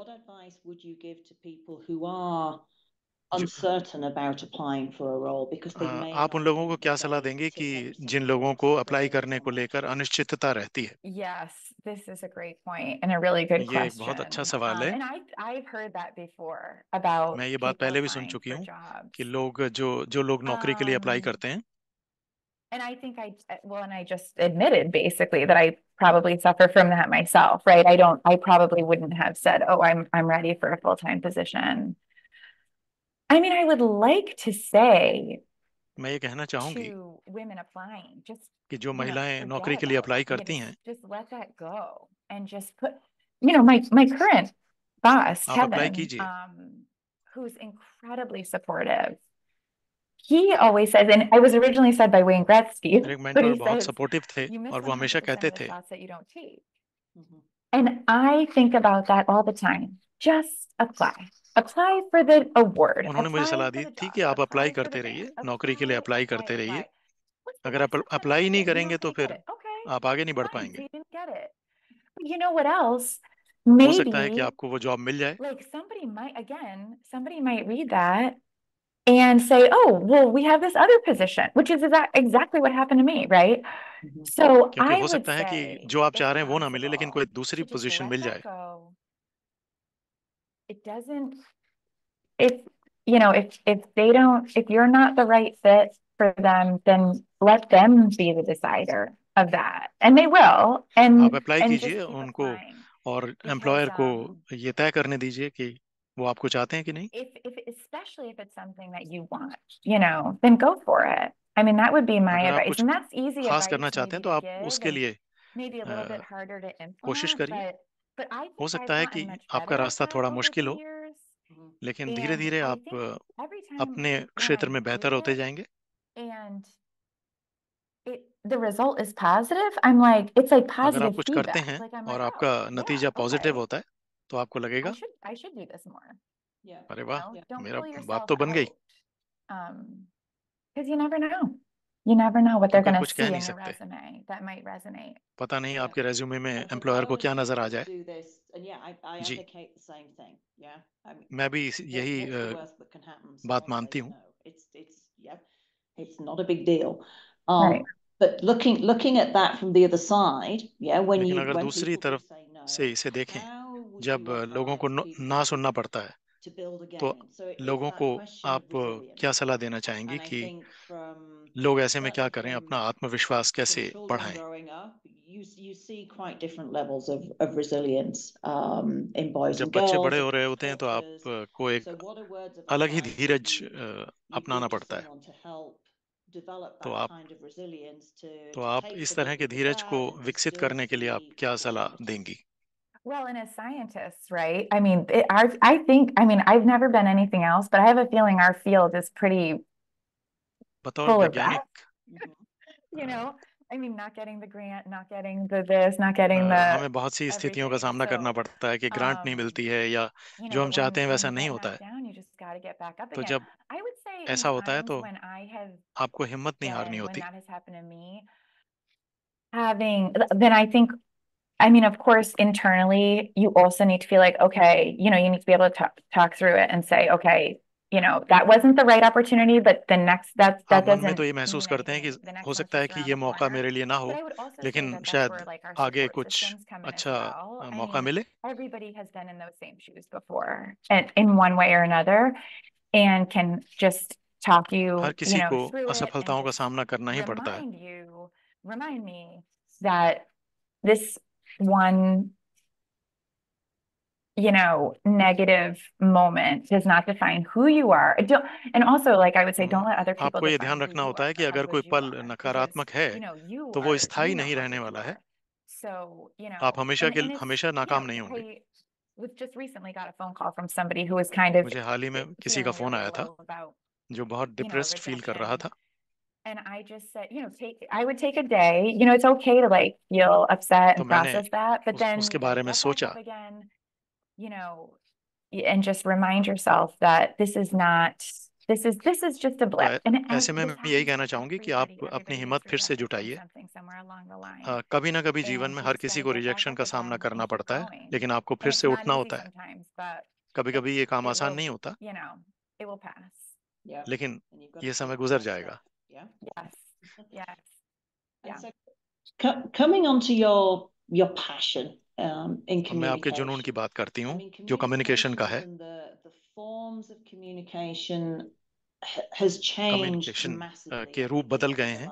uncertain about applying for a role because they may आप उन लोगों को क्या सलाह देंगे कि जिन लोगों को अप्लाई करने को लेकर अनिश्चितता रहती है Yes, this is a great point and a really good question. ये बहुत अच्छा um, सवाल है. And I I've heard that before about मैं ये बात पहले भी सुन चुकी हूँ कि लोग जो जो लोग नौकरी के लिए अप्लाई um, करते हैं and I think I well, and I just admitted basically that I probably suffer from that myself, right? I don't, I probably wouldn't have said, "Oh, I'm I'm ready for a full time position." I mean, I would like to say मैं ये कहना चाहूंगी to women applying, just कि जो महिलाएं नौकरी के लिए अप्लाई करती हैं let that go and just put, you know, my my current boss, Kevin, um, who's incredibly supportive. He always says, and I was originally said by Wayne Gretzky, but he says, mm-hmm. And I think about that all the time. Just apply. apply for the award. उन्होंने मुझे सलाह दी थी कि आप apply करते रहिए नौकरी के लिए अप्लाई करते रहिए अगर आप अप्लाई नहीं करेंगे तो फिर आप आगे नहीं बढ़ पाएंगे You know what else? Maybe, हो सकता है कि आपको वो जॉब मिल जाए like somebody might again somebody might read that and say oh well we have this other position which is exactly what happened to me right so I would say ki jo aap cha rahe hain wo na mile lekin koi dusri position mil jaye जाए it doesn't if you know if if they don't if you're not the right fit for them then let them be the decider of that and they will and आप apply कीजिए उनको और employer को ये तय करने दीजिए कि वो आपको चाहते हैं कि नहीं if if especially if it's something that you want you know then go for it i mean that would be my advice and that's easy खास करना चाहते हैं तो आप उसके लिए कोशिश करिए हो सकता है कि आपका रास्ता थोड़ा मुश्किल हो mm-hmm. लेकिन धीरे धीरे आप अपने क्षेत्र में बेहतर होते जाएंगे अगर आप कुछ करते हैं और आपका oh, नतीजा पॉजिटिव होता है तो आपको लगेगा अरे वाह मेरा बाप तो बन गई Because you never know what they're क्योंकि going to कुछ कह see नहीं in your सकते resume that might resonate. पता नहीं Yeah. आपके रेज्यूमे में And we एम्प्लॉयर को always क्या नजर आ जाए do this, and yeah, I, I ji advocate the same thing. Yeah, I mean, मैं भी इस- what, यही what's the a, worst that can happen? बात Someone maanti says हूँ no. It's it's yeah, it's not a big deal. Right. Um, but looking looking at that from the other side, yeah, when लेकिन you अगर when दूसरी people do तरफ say no, से इसे देखें how would जब you अ, लोगों को advise न- people? ना सुनना पड़ता है तो लोगों को आप uh, क्या सलाह देना चाहेंगे कि लोग ऐसे में क्या करें अपना आत्मविश्वास कैसे बढ़ाएं um, जब बच्चे बड़े हो रहे होते हैं तो आपको uh, एक अलग ही धीरज uh, अपनाना पड़ता है तो आप तो आप इस तरह के धीरज को विकसित करने के लिए आप क्या सलाह देंगी Well, and as scientists, right? I mean, it, our, I think, I mean, I've never been anything else, but I have a feeling our field is pretty full of that. you know, I mean, not getting the grant, not getting the this, not getting uh, the हमें बहुत सी स्थितियों का सामना करना पड़ता है कि grant नहीं um, मिलती है या जो हम चाहते हैं वैसा नहीं होता है तो जब ऐसा होता है तो आपको हिम्मत नहीं हारनी होती having then i think I mean, of course, internally, you also need to feel like, okay, you know, you need to be able to talk, talk through it and say, okay, you know, that wasn't the right opportunity, but the next that's that doesn't तो ये महसूस करते हैं कि हो सकता है कि ये मौका मेरे लिए ना हो लेकिन शायद आगे कुछ अच्छा मौका मिले everybody has been in those same shoes before and in one way or another and can just talk you हर किसी को असफलताओं का सामना करना ही पड़ता है remind me that this one you know negative moment does not define who you are don't, and also like i would say don't let other people आपको ये ध्यान रखना होता है कि अगर कोई पल नकारात्मक है तो वो स्थायी नहीं रहने वाला है आप हमेशा के हमेशा नाकाम नहीं होंगे was just recently got a phone call from somebody who was kind of मुझे हाल ही में किसी का फोन आया था जो बहुत डिप्रेस्ड फील कर रहा था And I just said, you know, take, I would take a day, you know, it's okay to like feel upset and process that, but then again, you know, and just remind yourself that this is not, this is, this is just a blip. And ऐसे में this मैं यही कहना चाहूंगी कि आप अपनी हिम्मत फिर से जुटाइए कभी ना कभी जीवन में हर किसी को रिजेक्शन का सामना करना पड़ता है लेकिन आपको फिर से उठना होता है कभी कभी ये काम आसान नहीं होता लेकिन ये समय गुजर जाएगा Yeah. Yes. Yes. Yeah. So coming on to your your passion um, in communication. मैं आपके जुनून की बात करती हूँ I mean, जो communication the, the forms of communication has changed uh, के रूप बदल गए हैं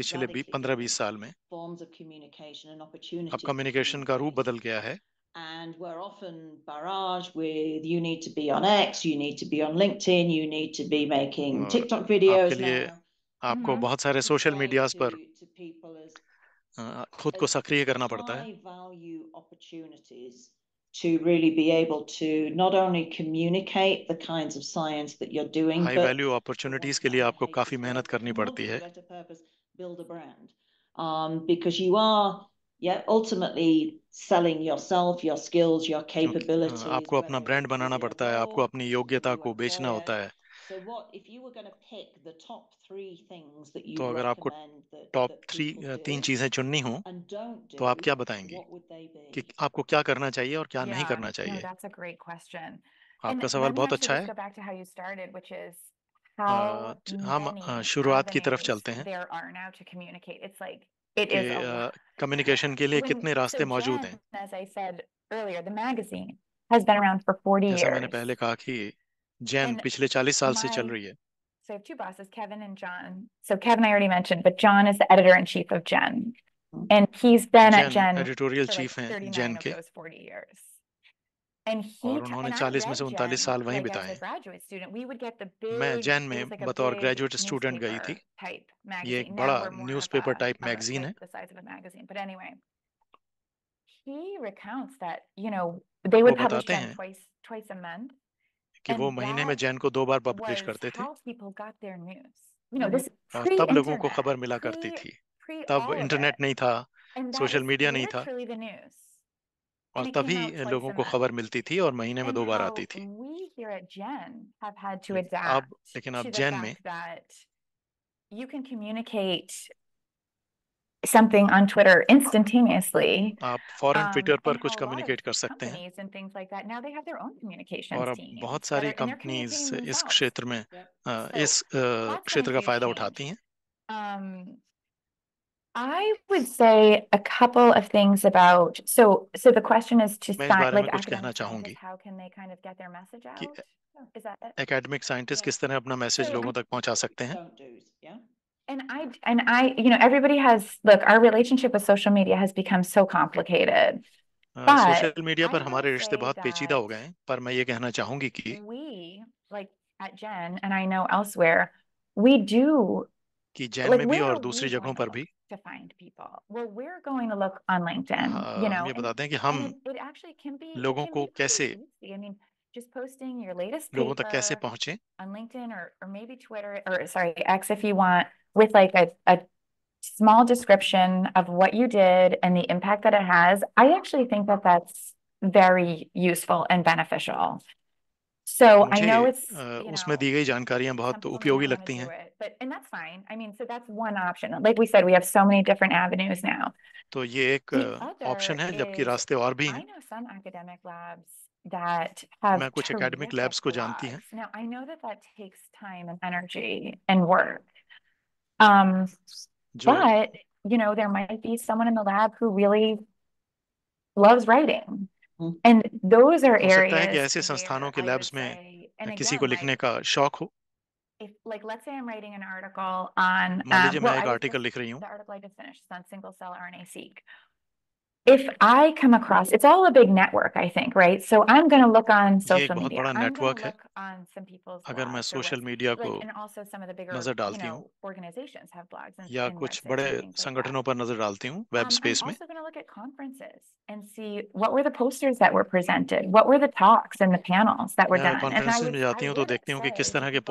पिछले 15-20 साल में अब कम्युनिकेशन का रूप बदल गया है and we're often barraged with you need to be on X, you need to be on LinkedIn, you need to be making mm. TikTok videos now. आपको mm-hmm. बहुत सारे सोशल मीडियाज पर uh, खुद को सक्रिय करना पड़ता है to really be able to not only communicate the kinds of science that you're doing high value opportunities के लिए आपको काफी मेहनत करनी पड़ती है build a brand um, because you are या ultimately selling yourself your skills your capabilities आपको अपना ब्रांड बनाना पड़ता है आपको अपनी योग्यता को बेचना होता है So what if you were going to pick the top three things that you तो अगर आपको टॉप थ्री तीन चीजें चुननी हो तो आप क्या बताएंगे कि आपको क्या करना चाहिए और क्या yeah, नहीं करना चाहिए no, that's a great question. आपका सवाल बहुत अच्छा है हम शुरुआत की तरफ चलते हैं It कम्युनिकेशन के लिए कितने रास्ते मौजूद हैं जैसे मैंने पहले कहा कि जैन पिछले 40 साल से चल रही है So I have two bosses, Kevin and John. So Kevin, I already mentioned, but John is the editor in chief of Gen. And he's been Jen, at Gen editorial for like chief हैं Gen 39 of those 40 years. और उन्होंने में से उनतालीस साल मैं जैन में बतौर ग्रेजुएट स्टूडेंट गई थी ये एक बड़ा न्यूज़पेपर टाइप मैगजीन है वो बताते हैं कि वो महीने में जैन को दो बार पब्लिश करते थे हाँ, तब लोगों को खबर मिला करती थी तब इंटरनेट नहीं था सोशल मीडिया नहीं था और तभी लोगों को खबर मिलती थी और महीने में दो बार आती थी अब लेकिन अब जैन में you can communicate something on Twitter instantaneously. आप फॉरन ट्विटर um, पर कुछ कम्युनिकेट कर सकते हैं like that, now और अब बहुत सारी कंपनीज इस क्षेत्र में इस क्षेत्र का फायदा उठाती हैं um, I would say a couple of things about so so the question is to मैं sign, like academic scientists, how can they kind of get their message out? Oh, is that it? Academic scientist किस तरह अपना message So लोगों तक पहुंचा सकते yeah? And I and I, you know, everybody has look, our relationship with social media has become so complicated. Uh, uh, But social media I पर would हमारे रिश्ते say बहुत पेचीदा that हो गए हैं पर मैं ये we, like at Gen, and I know elsewhere, we do कि जैन like में भी where और are we दूसरी to find people. Well, we're going to look on LinkedIn. You ah, know, ये बताते um, it, it actually can be I mean, just posting your latest on LinkedIn or or maybe Twitter or sorry X if you want with like a a small description of what you did and the impact that it has. I actually think that that's very useful and beneficial. So I know it's eh, you know, उसमें दी गई जानकारियां बहुत उपयोगी लगती हैं but, and that's fine. I mean, so that's one option. Like we said, we have so many different avenues now. तो ये एक ऑप्शन uh, है जबकि रास्ते और भी I हैं know some academic labs that have मैं कुछ academic labs को जानती हैं। blogs. Now, I know that that takes time and energy and work. Um, but, you know, there might be someone in the lab who really loves writing. Hmm. hmm. And those are हो सकता है कि areas ऐसे संस्थानों के where labs में किसी को लिखने का शौक हो if like let's say I'm writing an article on मैं um, well, article लिख रही हूँ the article I just finished is on single cell RNA seq if I come across, it's all a big network, I think, right? So I'm going to look on social media. i I'm gonna network eh? look on some people's अगर मैं blogs को and also some of the bigger, नजर डालती हूँ organizations have blogs and, या कुछ बड़े and संगठनों पर नजर डालती हूँ I'm also going to look at conferences and see what were the posters that were presented? What were the talks and the panels that were done? And I would, जाती हूँ तो देखती हूँ कि किस तरह के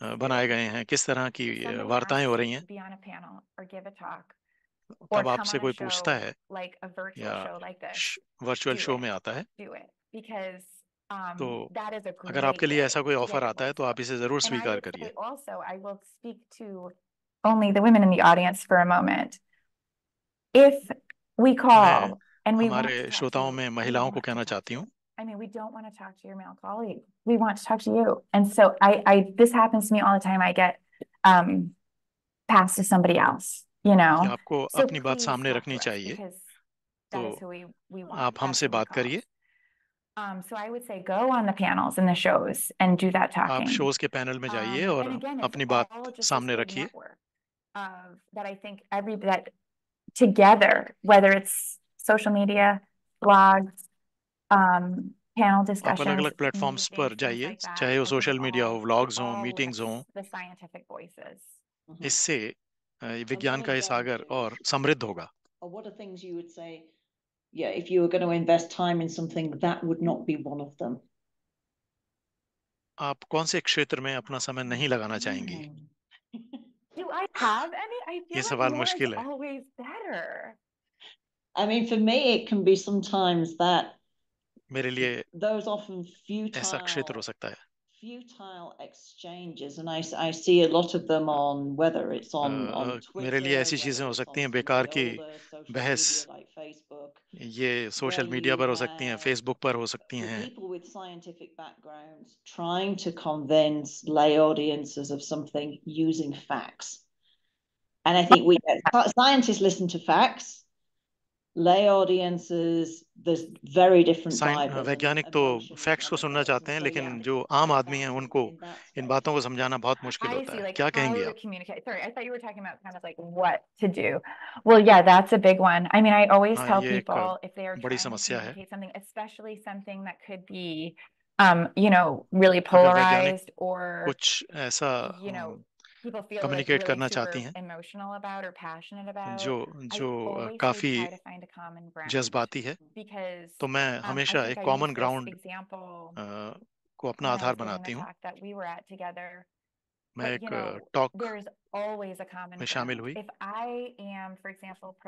well, बनाए गए हैं किस तरह की वार्ताएं हो रही हैं on a panel or give a talk तब आपसे कोई पूछता है या वर्चुअल शो में आता है तो अगर आपके लिए ऐसा कोई ऑफर आता है तो आप इसे जरूर स्वीकार करिए only the women in the audience for a moment if we call and we हमारे श्रोताओं में महिलाओं को कहना चाहती हूँ I mean, we don't want to talk to your male colleague. We want to talk to you. And so I, I this happens to me all the time. I get um, passed to somebody else. you know आपको so अपनी बात सामने रखनी चाहिए तो we, we आप हमसे बात करिए Um, so I would say go on the panels and the shows and do that talking. आप शोज के पैनल में जाइए और again, अपनी बात सामने रखिए. That I think every that together, whether it's social media, blogs, um, panel discussions. आप अलग-अलग प्लेटफॉर्म्स पर जाइए, चाहे वो सोशल मीडिया हो, व्लॉग्स हो, मीटिंग्स हो. The scientific voices. इससे विज्ञान का ये सागर और समृद्ध होगा आप कौन से क्षेत्र में अपना समय नहीं लगाना चाहेंगी hmm. ये सवाल मुश्किल है I mean, for me, it can be sometimes that those often futile futile exchanges and I, I see a lot of them on whether it's on, ah, on ah, Twitter, मेरे ऐसी चीजें हो सकती हैं बेकार की बहस ये सोशल मीडिया पर हो सकती हैं फेसबुक पर हो सकती हैं people with scientific backgrounds trying to convince lay audiences of something using facts and I think we scientists listen to facts lay audiences there's very different वैज्ञानिक तो फैक्ट्स को सुनना चाहते हैं लेकिन जो आम आदमी हैं उनको इन बातों को समझाना बहुत मुश्किल होता है क्या कहेंगे communicate. sorry i thought you were talking about kind of like what to do well yeah that's a big one i mean i always tell people if they are something especially something that could be um, you know really polarized or Which ऐसा you know communicate करना चाहती हैं जो जो काफी जज्बाती है तो मैं um, हमेशा एक कॉमन ग्राउंड को अपना uh, आधार बनाती हूँ मैं एक टॉक में शामिल हुई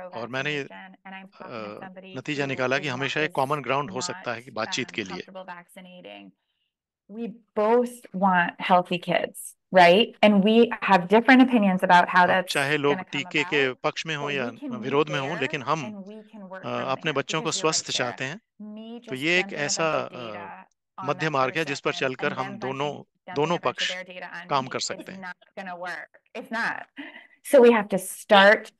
और मैंने नतीजा निकाला कि हमेशा एक कॉमन ग्राउंड हो सकता है कि बातचीत के लिए we both want healthy kids right and we have different opinions about how that चाहे लोग टीके के पक्ष में हों या विरोध में हों लेकिन हम अपने बच्चों को स्वस्थ चाहते हैं तो ये एक ऐसा मध्य मार्ग है जिस पर चलकर हम दोनों दोनों पक्ष काम कर सकते हैं so we have to start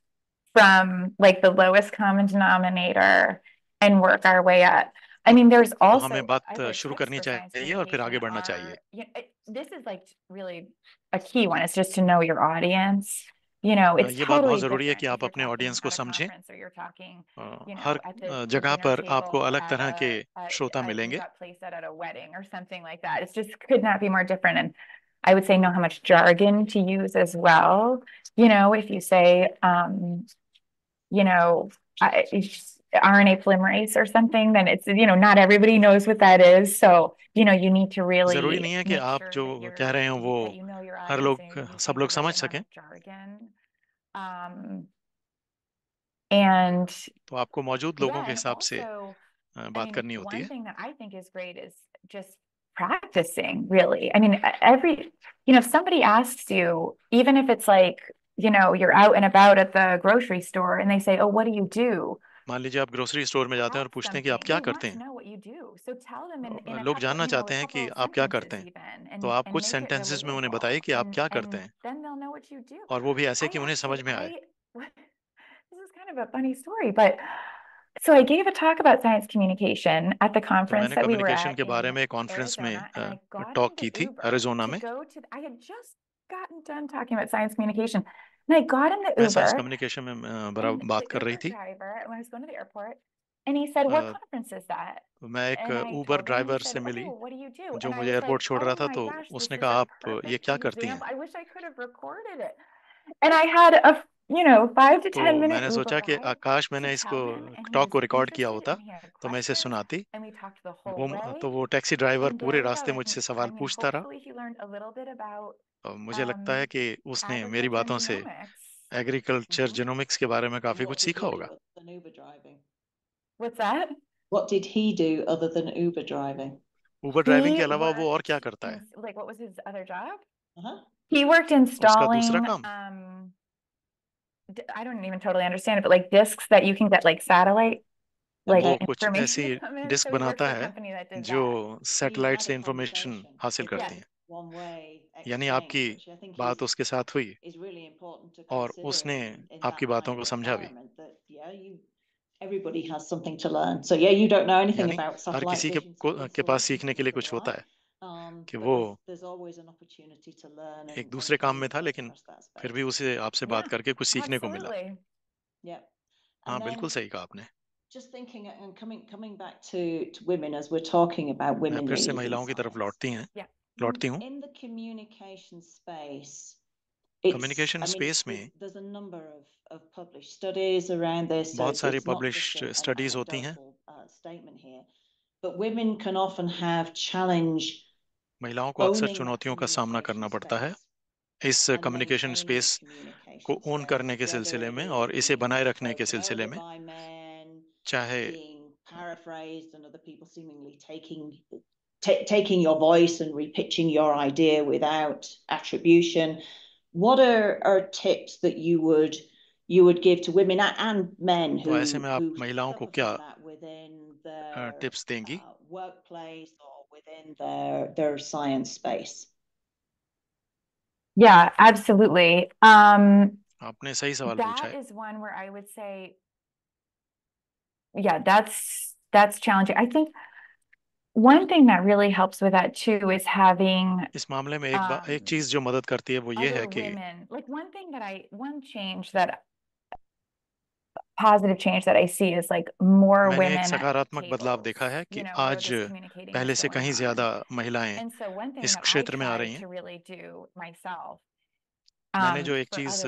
from like the lowest common denominator and work our way up I mean, there's also. हमें बात शुरू करनी चाहिए और फिर आगे बढ़ना uh, चाहिए yeah, This is like really a key one, It's just to know your audience, you know, it's ये बात बहुत जरूरी है कि आप अपने audience को at a समझें। you're talking, you know, her at the जगह पर आपको अलग at तरह श्रोता मिलेंगे a wedding or something like that. It's just could not be more different. And I would say know how much jargon to use as well. You know, if you say, um, you know, I, RNA polymerase or something, then it's, you know, not everybody knows what that is. So, you know, you need to really. जरूरी नहीं है कि आप जो कह रहे हैं वो हर लोग सब लोग समझ सकें um, and तो आपको मौजूद लोगों के हिसाब से बात करनी होती है one thing that I think is great is just practicing really I mean every you know if somebody asks you even if it's like you know you're out and about at the grocery store and they say oh what do you do मान लीजिए आप grocery store में जाते हैं और पूछते हैं कि आप क्या करते हैं लोग जानना चाहते हैं कि आप क्या करते हैं तो आप कुछ सेंटेंसेस में उन्हें बताइए कि आप क्या करते हैं और वो भी ऐसे कि उन्हें समझ में आए So I gave a talk about science communication at the conference that we were at. के बारे में कॉन्फ्रेंस में टॉक की थी अरिजोना में. I had just gotten done talking about science communication. Communication में बात कर रही थी मैं एक ऊबर ड्राइवर से मिली जो मुझे एयरपोर्ट छोड़ रहा था तो उसने कहा आप ये क्या करती हैं मैंने सोचा कि आकाश मैंने इसको टॉक को रिकॉर्ड किया होता तो मैं इसे सुनाती वो, तो वो टैक्सी ड्राइवर पूरे रास्ते मुझसे सवाल पूछता रहा मुझे लगता है कि उसने मेरी बातों से एग्रीकल्चर जेनोमिक्स के बारे में काफी कुछ सीखा होगा What's that? What did he do other than Uber driving? Uber driving के अलावा वो और क्या करता है? Like what was his other job? Uh-huh. He worked installing उसका दूसरा काम? um I don't even totally understand it, but like discs that you can get like satellite like वो कुछ ऐसी डिस्क बनाता है जो सैटेलाइट से इंफॉर्मेशन हासिल करती है यानी आपकी बात उसके साथ हुई और उसने आपकी बातों को समझा भी हर किसी के, के पास सीखने के लिए कुछ होता है um, कि वो एक दूसरे काम में था लेकिन फिर भी उसे आपसे बात करके कुछ सीखने को मिला हाँ बिल्कुल सही कहा आपने फिर से महिलाओं की तरफ लौटती हैं yeah. लौटती हूँ कम्युनिकेशन स्पेस में बहुत सारी पब्लिश स्टडीज होती हैं uh, महिलाओं को अक्सर चुनौतियों का सामना करना पड़ता है इस कम्युनिकेशन स्पेस को ओन करने के सिलसिले में और इसे बनाए रखने के सिलसिले में चाहे taking your voice and repitching your idea without attribution. What are, are tips that you would you would give to women and men who, ऐसे में आप महिलाओं को क्या टिप्स देंगी workplace or within their their science space yeah absolutely um आपने सही सवाल पूछा है is one where i would say yeah that's that's challenging i think one thing that really helps with that too is having इस मामले में एक um, एक चीज जो मदद करती है वो ये है कि women. Like one thing that I, one change that positive change that I see is like more मैंने women. एक सकारात्मक बदलाव देखा है कि you know, आज communicating पहले is से कहीं ज्यादा महिलाएं And so one thing इस that I क्षेत्र में आ रही हैं। to really do myself, मैंने um, जो एक चीज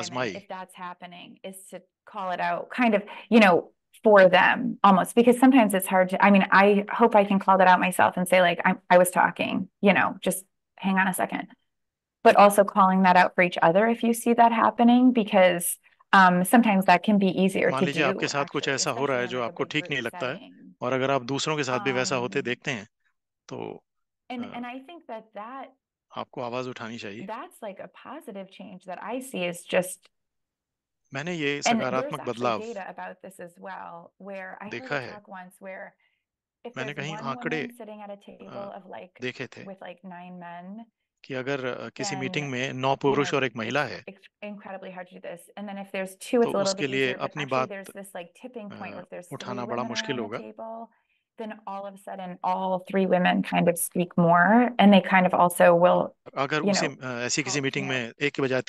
आजमाई if that's happening, is to call it out, kind of, you know, for them almost because sometimes it's hard to i mean i hope i can call that out myself and say like i, I was talking you know just hang on a second but also calling that out for each other if you see that happening because um, sometimes that can be easier मान आपके साथ कुछ ऐसा हो रहा है जो आपको ठीक नहीं लगता है और अगर आप दूसरों के साथ भी वैसा होते um, देखते हैं तो and, and I think that that आपको आवाज उठानी चाहिए that's like a positive change that I see is just मैंने ये सकारात्मक बदलाव देखा है मैंने कहीं आंकड़े देखे थे कि अगर किसी मीटिंग में नौ पुरुष और एक महिला है तो उसके लिए अपनी बात उठाना बड़ा मुश्किल होगा then all of a sudden all three women kind of speak more and they kind of also will अगर उसी ऐसी किसी मीटिंग में एक की बजाय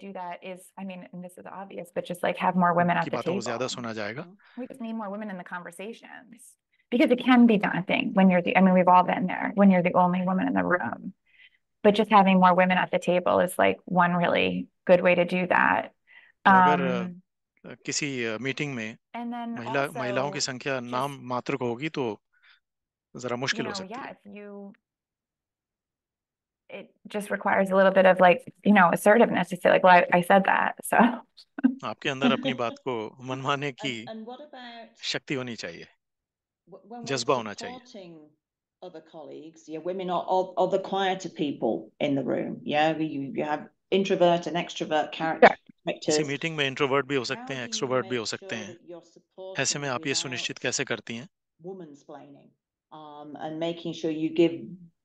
do that is i mean and this is obvious but just like have more women at the table ज्यादा सुना जाएगा we just need more women in the conversations because it can be daunting when you're the i mean we've all been there when you're the only woman in the room but just having more women at the table is like one really good way to do that um, किसी meeting में महिला also, महिलाओं की संख्या नाम मात्र को होगी तो जरा मुश्किल you know, हो सकती है you, It just requires a little bit of like, you know, assertiveness to say like, well, I, I said that, so. aapke andar apni baat ko manmane ki shakti honi chahiye jazba hona chahiye Other colleagues, yeah, women are, all are the quieter people in the room. Yeah, you, you have introvert and extrovert character. किसी meeting में introvert भी हो सकते हैं extrovert भी हो सकते हैं ऐसे में आप ये सुनिश्चित कैसे करती हैं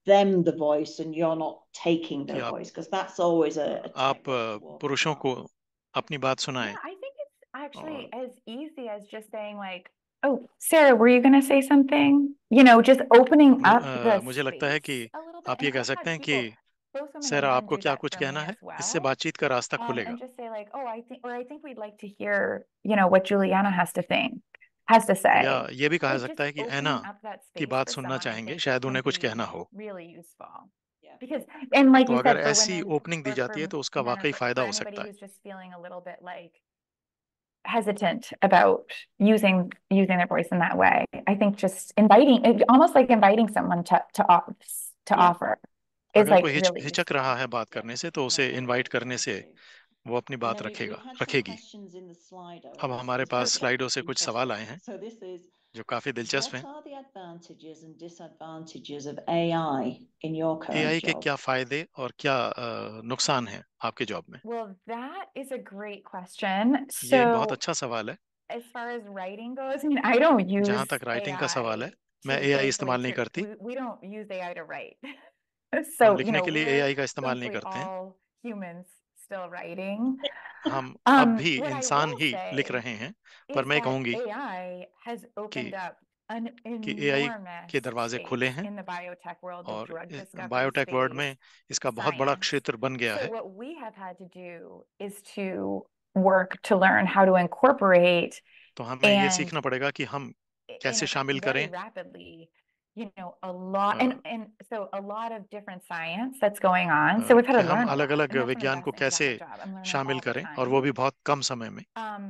them the voice and you're not taking their yeah. voice because that's always a, a आप पुरुषों को अपनी बात सुनाएं yeah, I think it's actually और... as easy as just saying like oh Sarah were you going to say something you know just opening up uh, the मुझे लगता है कि आप ये कह सकते हैं कि सर आपको क्या कुछ कहना है? as इससे बातचीत का रास्ता खुलेगा या ये भी कहा सकता है कि एना की बात सुनना चाहेंगे शायद उन्हें कुछ कहना हो Because, and like तो you अगर said, ऐसी ओपनिंग दी जाती है तो उसका वाकई फायदा हो सकता है just feeling a little bit like hesitant about using using their voice in that way, I think just inviting, it- almost like inviting someone to to op- to Yeah. offer. अगर like कोई हिच, really हिचक रहा है बात करने से तो उसे इनवाइट करने से वो अपनी बात रखेगा रखेगी अब हमारे पास स्लाइडो से कुछ सवाल आए हैं जो काफी दिलचस्प हैं। आई के क्या फायदे और क्या नुकसान हैं आपके जॉब में ये बहुत अच्छा सवाल है जहाँ तक राइटिंग का सवाल है मैं एआई इस्तेमाल नहीं करती so, हम लिखने you know, के लिए ए आई का इस्तेमाल नहीं करते हैं हम um, अब भी इंसान ही लिख रहे हैं पर मैं कहूंगी कि कि एआई के दरवाजे खुले हैं और बायोटेक वर्ल्ड में इसका बहुत बड़ा क्षेत्र बन गया है तो हमें ये सीखना पड़ेगा कि हम कैसे शामिल करें you know, a lot hmm. and and so a lot of different science that's going on. So hmm. we've had a हम अलग-अलग विज्ञान को कैसे शामिल करें और वो भी बहुत कम समय में um,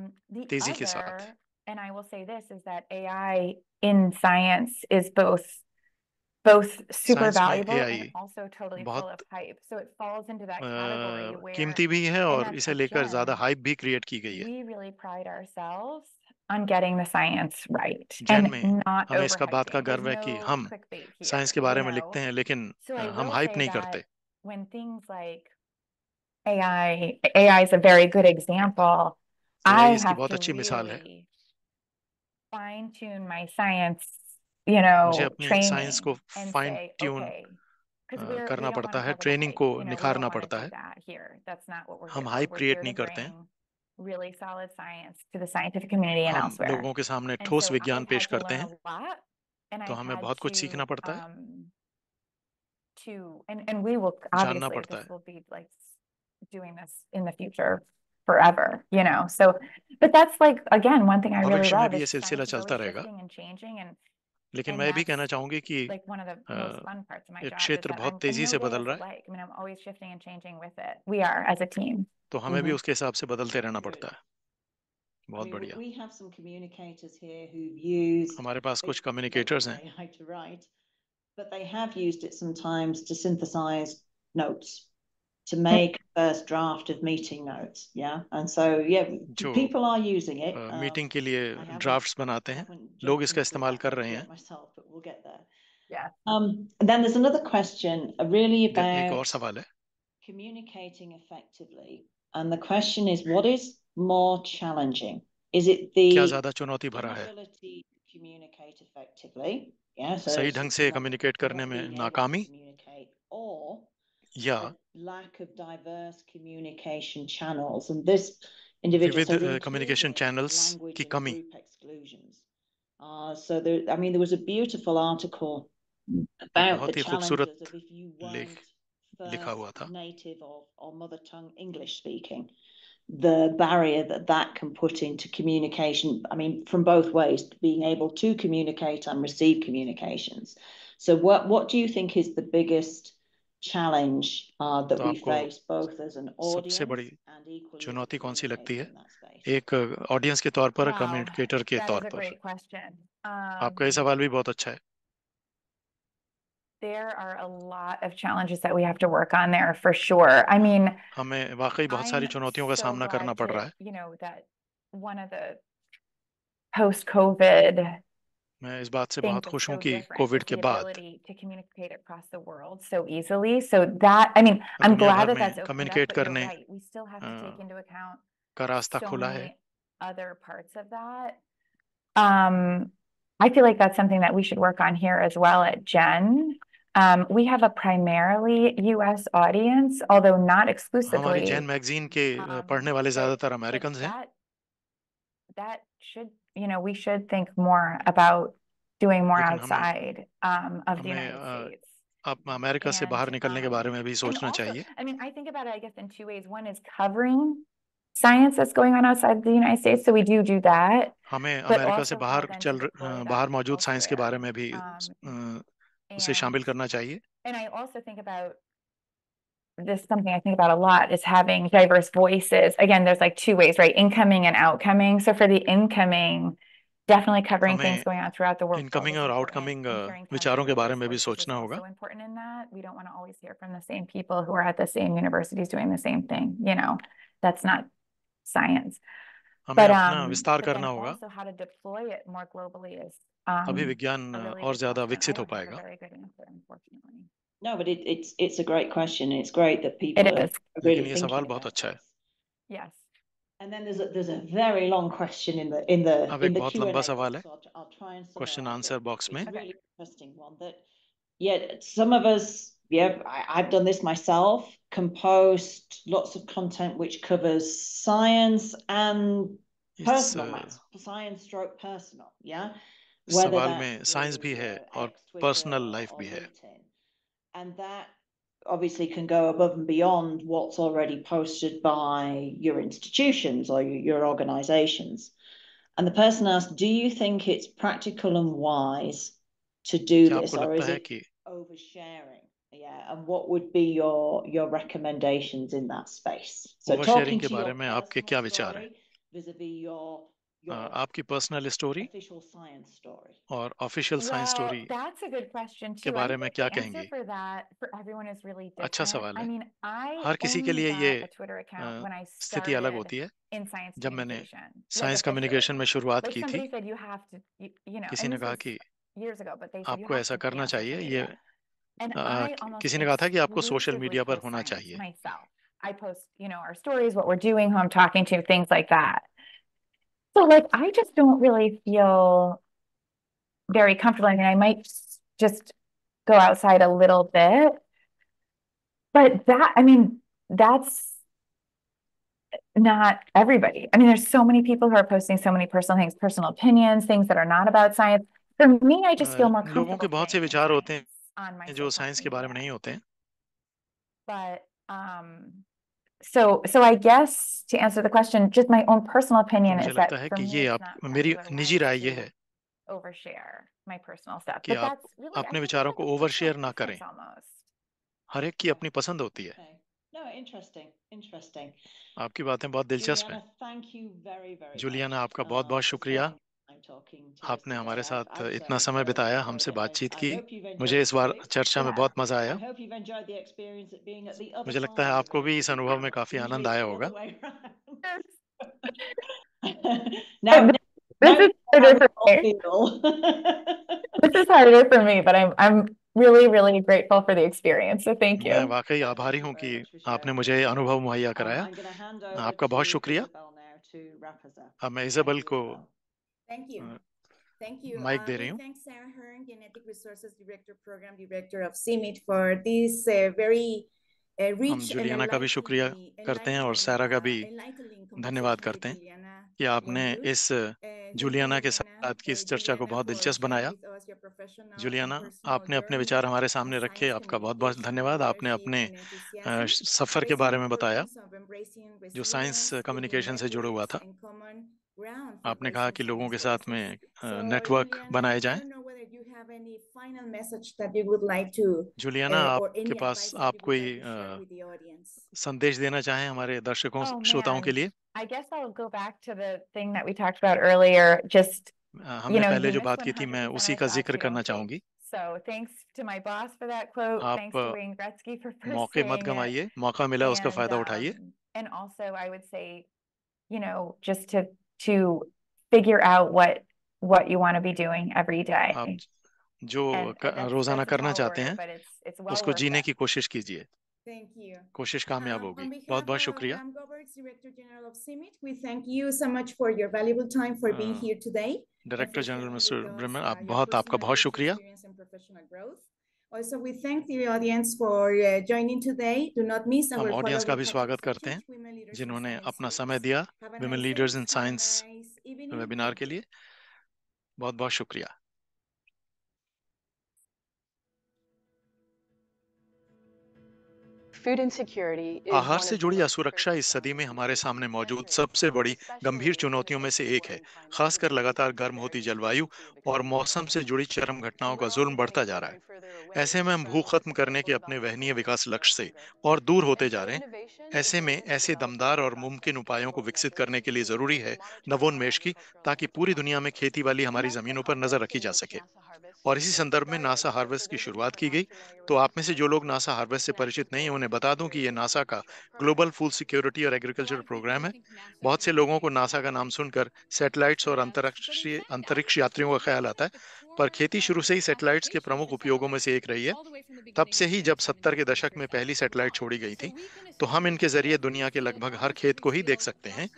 तेजी के साथ. And I will say this is that AI in science is both both super valuable and also totally full of hype. So it falls into that category where कीमती भी है और इसे लेकर ज्यादा हाइप भी क्रिएट की गई है. We really pride ourselves on getting the science right and में not हमें इसका बात का गर्व है कि no हम साइंस के बारे में लिखते हैं लेकिन so हाँ, हम हाइप नहीं करते when things like AI AI is a very good example I have बहुत अच्छी मिसाल है fine tune my science you know मुझे अपनी साइंस को फाइन ट्यून uh, करना पड़ता है ट्रेनिंग को निखारना पड़ता है हम हाइप क्रिएट नहीं करते हैं really solid science to the scientific community and elsewhere. लोगों के सामने ठोस विजञान पेश करते हैं, तो हमें बहुत कुछ सीखना पड़ता है um, To, and, and we will, obviously, this will be like doing this in the future forever, you know, so, but that's like, again, one thing I really भविष्य में love. भी ये is सिलसिला चलता रहेगा। And changing and लेकिन मैं भी कहना चाहूंगी कि क्षेत्र बहुत तेजी से बदल रहा है तो हमें भी mm-hmm. उसके हिसाब से बदलते रहना पड़ता है बहुत बढ़िया हमारे पास कुछ कम्युनिकेटर्स हैं to make first draft of meeting notes yeah and so yeah people are using it uh, meeting के लिए drafts बनाते हैं लोग इसका इस्तेमाल कर रहे हैं myself but we'll get there yeah um then there's another question uh, really about और सवाल है communicating effectively and the question is what is more challenging is it the क्या ज्यादा चुनौती भरा है communicate effectively yeah so सही ढंग से कम्युनिकेट करने में नाकामी or yeah. lack of diverse communication channels, and this individual uh, communication channels, Kikami. Group exclusions. Uh, so there, I mean, there was a beautiful article about the challenges of if you weren't first native or, or mother tongue English speaking, the barrier that that can put into communication. I mean, from both ways, being able to communicate and receive communications. So, what what do you think is the biggest challenge uh, that we face both as an audience and equally चुनौती कौन सी लगती है एक audience के तौर पर communicator के तौर पर आपका ये um, सवाल भी बहुत अच्छा है There are a lot of challenges that we have to work on there for sure. I mean, हमें वाकई बहुत सारी चुनौतियों का सामना करना पड़ रहा है. You know that one of the post-COVID मैं इस बात से बहुत Things are the ability to communicate across the world so easily. So that, I mean, I'm glad भर that में that's opened We still have to take into account other parts of that. Um, I feel like that's something that we should work on here as well at Gen. Um, we have a primarily US audience, although not exclusively. Gen magazine के uh, um, पढ़ने वाले so ज्यादातर that should you know, we should think more about doing more outside um, of the United uh, States. अब America uh, से बाहर निकलने के बारे में भी um, सोचना चाहिए I mean, I think about it, I guess, in two ways. One is covering science that's going on outside the United States, so we do do that. हमें अमेरिका से बाहर चल बाहर मौजूद साइंस के बारे में भी um, उसे शामिल करना चाहिए And I also think about this is something I think about a lot is having diverse voices. Again, there's like two ways, right? Incoming and outgoing. So for the incoming, definitely covering things going on throughout the world. Incoming or outgoing. विचारों के बारे में भी सोचना होगा So important in that we don't want to always hear from the same people who are at the same universities doing the same thing. You know, that's not science. हमें But अपना um, विस्तार but करना होगा also how to deploy it more globally is um, विज्ञान really और ज्यादा विकसित हो पाएगा answer, no, but it, it's it's a great question. It's great that people It are is. really thinking about it. Yes. And then there's a, there's a very long question in the in the अब in the बहत and लंबा सवाल है, will try and में a really interesting one that yeah, some of us yeah, I, I've done this myself, composed lots of content which covers science and personal uh, uh, matters, science stroke personal, yeah. इस Whether सवाल science में science through भी है uh, और भी है and that obviously can go above and beyond what's already posted by your institutions or your, organizations. And the person asked, do you think it's practical and wise to do this or is it oversharing? Yeah, and what would be your your recommendations in that space? So talking to your के बारे में आपके क्या विचार हैं? Vis-a-vis your Uh, आपकी personal story और official science story के बारे में क्या कहेंगे अच्छा सवाल है हर किसी के लिए ये uh, स्थिति अलग होती है जब मैंने साइंस कम्युनिकेशन में शुरुआत की थी किसी ने कहा कि आपको ऐसा करना चाहिए ये uh, किसी ने कहा था कि आपको सोशल मीडिया पर होना चाहिए So like I just don't really feel very comfortable. I mean, I might just go outside a little bit. But that I mean, that's not everybody. I mean, there's so many people who are posting so many personal things, personal opinions, things that are not about science. For me, I just uh, feel more comfortable. लोगों के बहुत से विचार होते हैं जो science के बारे में नहीं होते हैं. But um so so I guess to answer the question, just my own personal opinion is that for me, ये आप मेरी निजी राय ये है overshare my personal stuff. But आप really, अपने विचारों को overshare ना करें. हर एक की अपनी पसंद होती है. Okay. No, interesting, interesting. आपकी बातें बहुत दिलचस्प हैं. Juliana, thank you very, very Juliana, आपका बहुत बहुत शुक्रिया. आपने हमारे साथ इतना समय बिताया हमसे बातचीत की मुझे इस बार चर्चा में बहुत मजा आया मुझे लगता है आपको भी इस अनुभव में काफी आनंद आया होगा वाकई आभारी हूँ कि आपने मुझे अनुभव मुहैया um, कराया आपका बहुत शुक्रिया अब मैं इजबल को Thank you. Thank you. Mike uh, Um, thanks, Sarah Hearn, Genetic Resources Director, Program Director of CIMIT for this uh, very uh, rich हम जुलियाना का भी शुक्रिया uh, करते हैं और सारा का भी uh, धन्यवाद करते हैं कि आपने इस जुलियाना uh, के साथ की इस चर्चा को बहुत दिलचस्प बनाया जुलियाना आपने अपने विचार हमारे सामने रखे आपका बहुत बहुत धन्यवाद आपने अपने सफ़र के बारे में बताया जो साइंस कम्युनिकेशन से जुड़ा हुआ था आपने कहा कि लोगों के साथ में नेटवर्क बनाए जाए जुलियाना आपके पास आप कोई संदेश देना चाहें हमारे दर्शकों oh, श्रोताओं के लिए हमने पहले जो बात की थी मैं उसी का जिक्र करना चाहूंगी So thanks to my boss for that quote. आप thanks to Wayne Gretzky for मौके मत गमाइए मौका मिला उसका फायदा उठाइए um, and also I would say you know just to to figure out what what you want to be doing every day. आप जो रोजाना करना चाहते हैं उसको जीने की कोशिश कीजिए कोशिश कामयाब uh, होगी बहुत बहुत शुक्रिया डायरेक्टर जनरल मिस्टर ब्रह्मन आप बहुत आपका बहुत शुक्रिया Also, we thank the audience for uh, joining today. Do not miss our audience. का भी स्वागत करते हैं, जिन्होंने अपना समय दिया Women Leaders in Science webinar के लिए. बहुत-बहुत शुक्रिया. आहार से जुड़ी असुरक्षा इस सदी में हमारे सामने मौजूद सबसे बड़ी गंभीर चुनौतियों में से एक है खासकर लगातार गर्म होती जलवायु और मौसम से जुड़ी चरम घटनाओं का जुल्म बढ़ता जा रहा है ऐसे में हम भूख खत्म करने के अपने वहनीय विकास लक्ष्य से और दूर होते जा रहे हैं ऐसे में ऐसे दमदार और मुमकिन उपायों को विकसित करने के लिए जरूरी है नवोन्मेष की ताकि पूरी दुनिया में खेती वाली हमारी जमीनों पर नजर रखी जा सके और इसी संदर्भ में नासा हार्वेस्ट की शुरुआत की गई तो आप में से जो लोग नासा हार्वेस्ट से परिचित नहीं उन्हें बता दूं कि यह नासा का ग्लोबल फूड सिक्योरिटी और एग्रीकल्चर प्रोग्राम है बहुत से लोगों को नासा का नाम सुनकर सेटेलाइट्स और अंतरिक्षीय अंतरिक्ष यात्रियों का ख्याल आता है पर खेती शुरू से ही सैटेलाइट्स के प्रमुख उपयोगों में से एक रही है तब से ही जब सत्तर के दशक में पहली सैटेलाइट छोड़ी गई थी तो हम इनके जरिए दुनिया के लगभग हर खेत को ही देख सकते हैं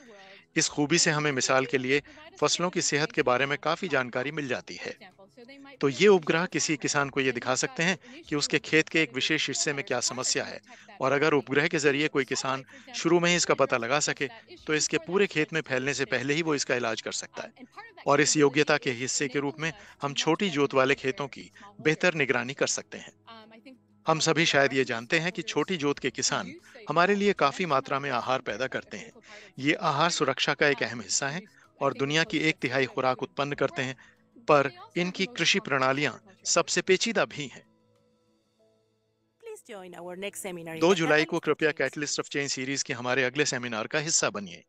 इस खूबी से हमें मिसाल के लिए फसलों की सेहत के बारे में काफ़ी जानकारी मिल जाती है तो, तो ये उपग्रह किसी किसान को ये दिखा सकते हैं कि उसके खेत के एक विशेष हिस्से में क्या समस्या है और अगर उपग्रह के जरिए कोई किसान शुरू में ही इसका पता लगा सके तो इसके पूरे खेत में फैलने से पहले ही वो इसका इलाज कर सकता है और इस योग्यता के हिस्से के रूप में हम छोटी जोत वाले खेतों की बेहतर निगरानी कर सकते हैं हम सभी शायद ये जानते हैं कि छोटी जोत के किसान हमारे लिए काफी मात्रा में आहार पैदा करते हैं ये आहार सुरक्षा का एक अहम हिस्सा है और दुनिया की एक तिहाई खुराक उत्पन्न करते हैं पर इनकी कृषि प्रणालियां सबसे पेचीदा भी हैं 2 जुलाई को कृपया कैटलिस्ट ऑफ चेंज सीरीज के हमारे अगले सेमिनार का हिस्सा बनिए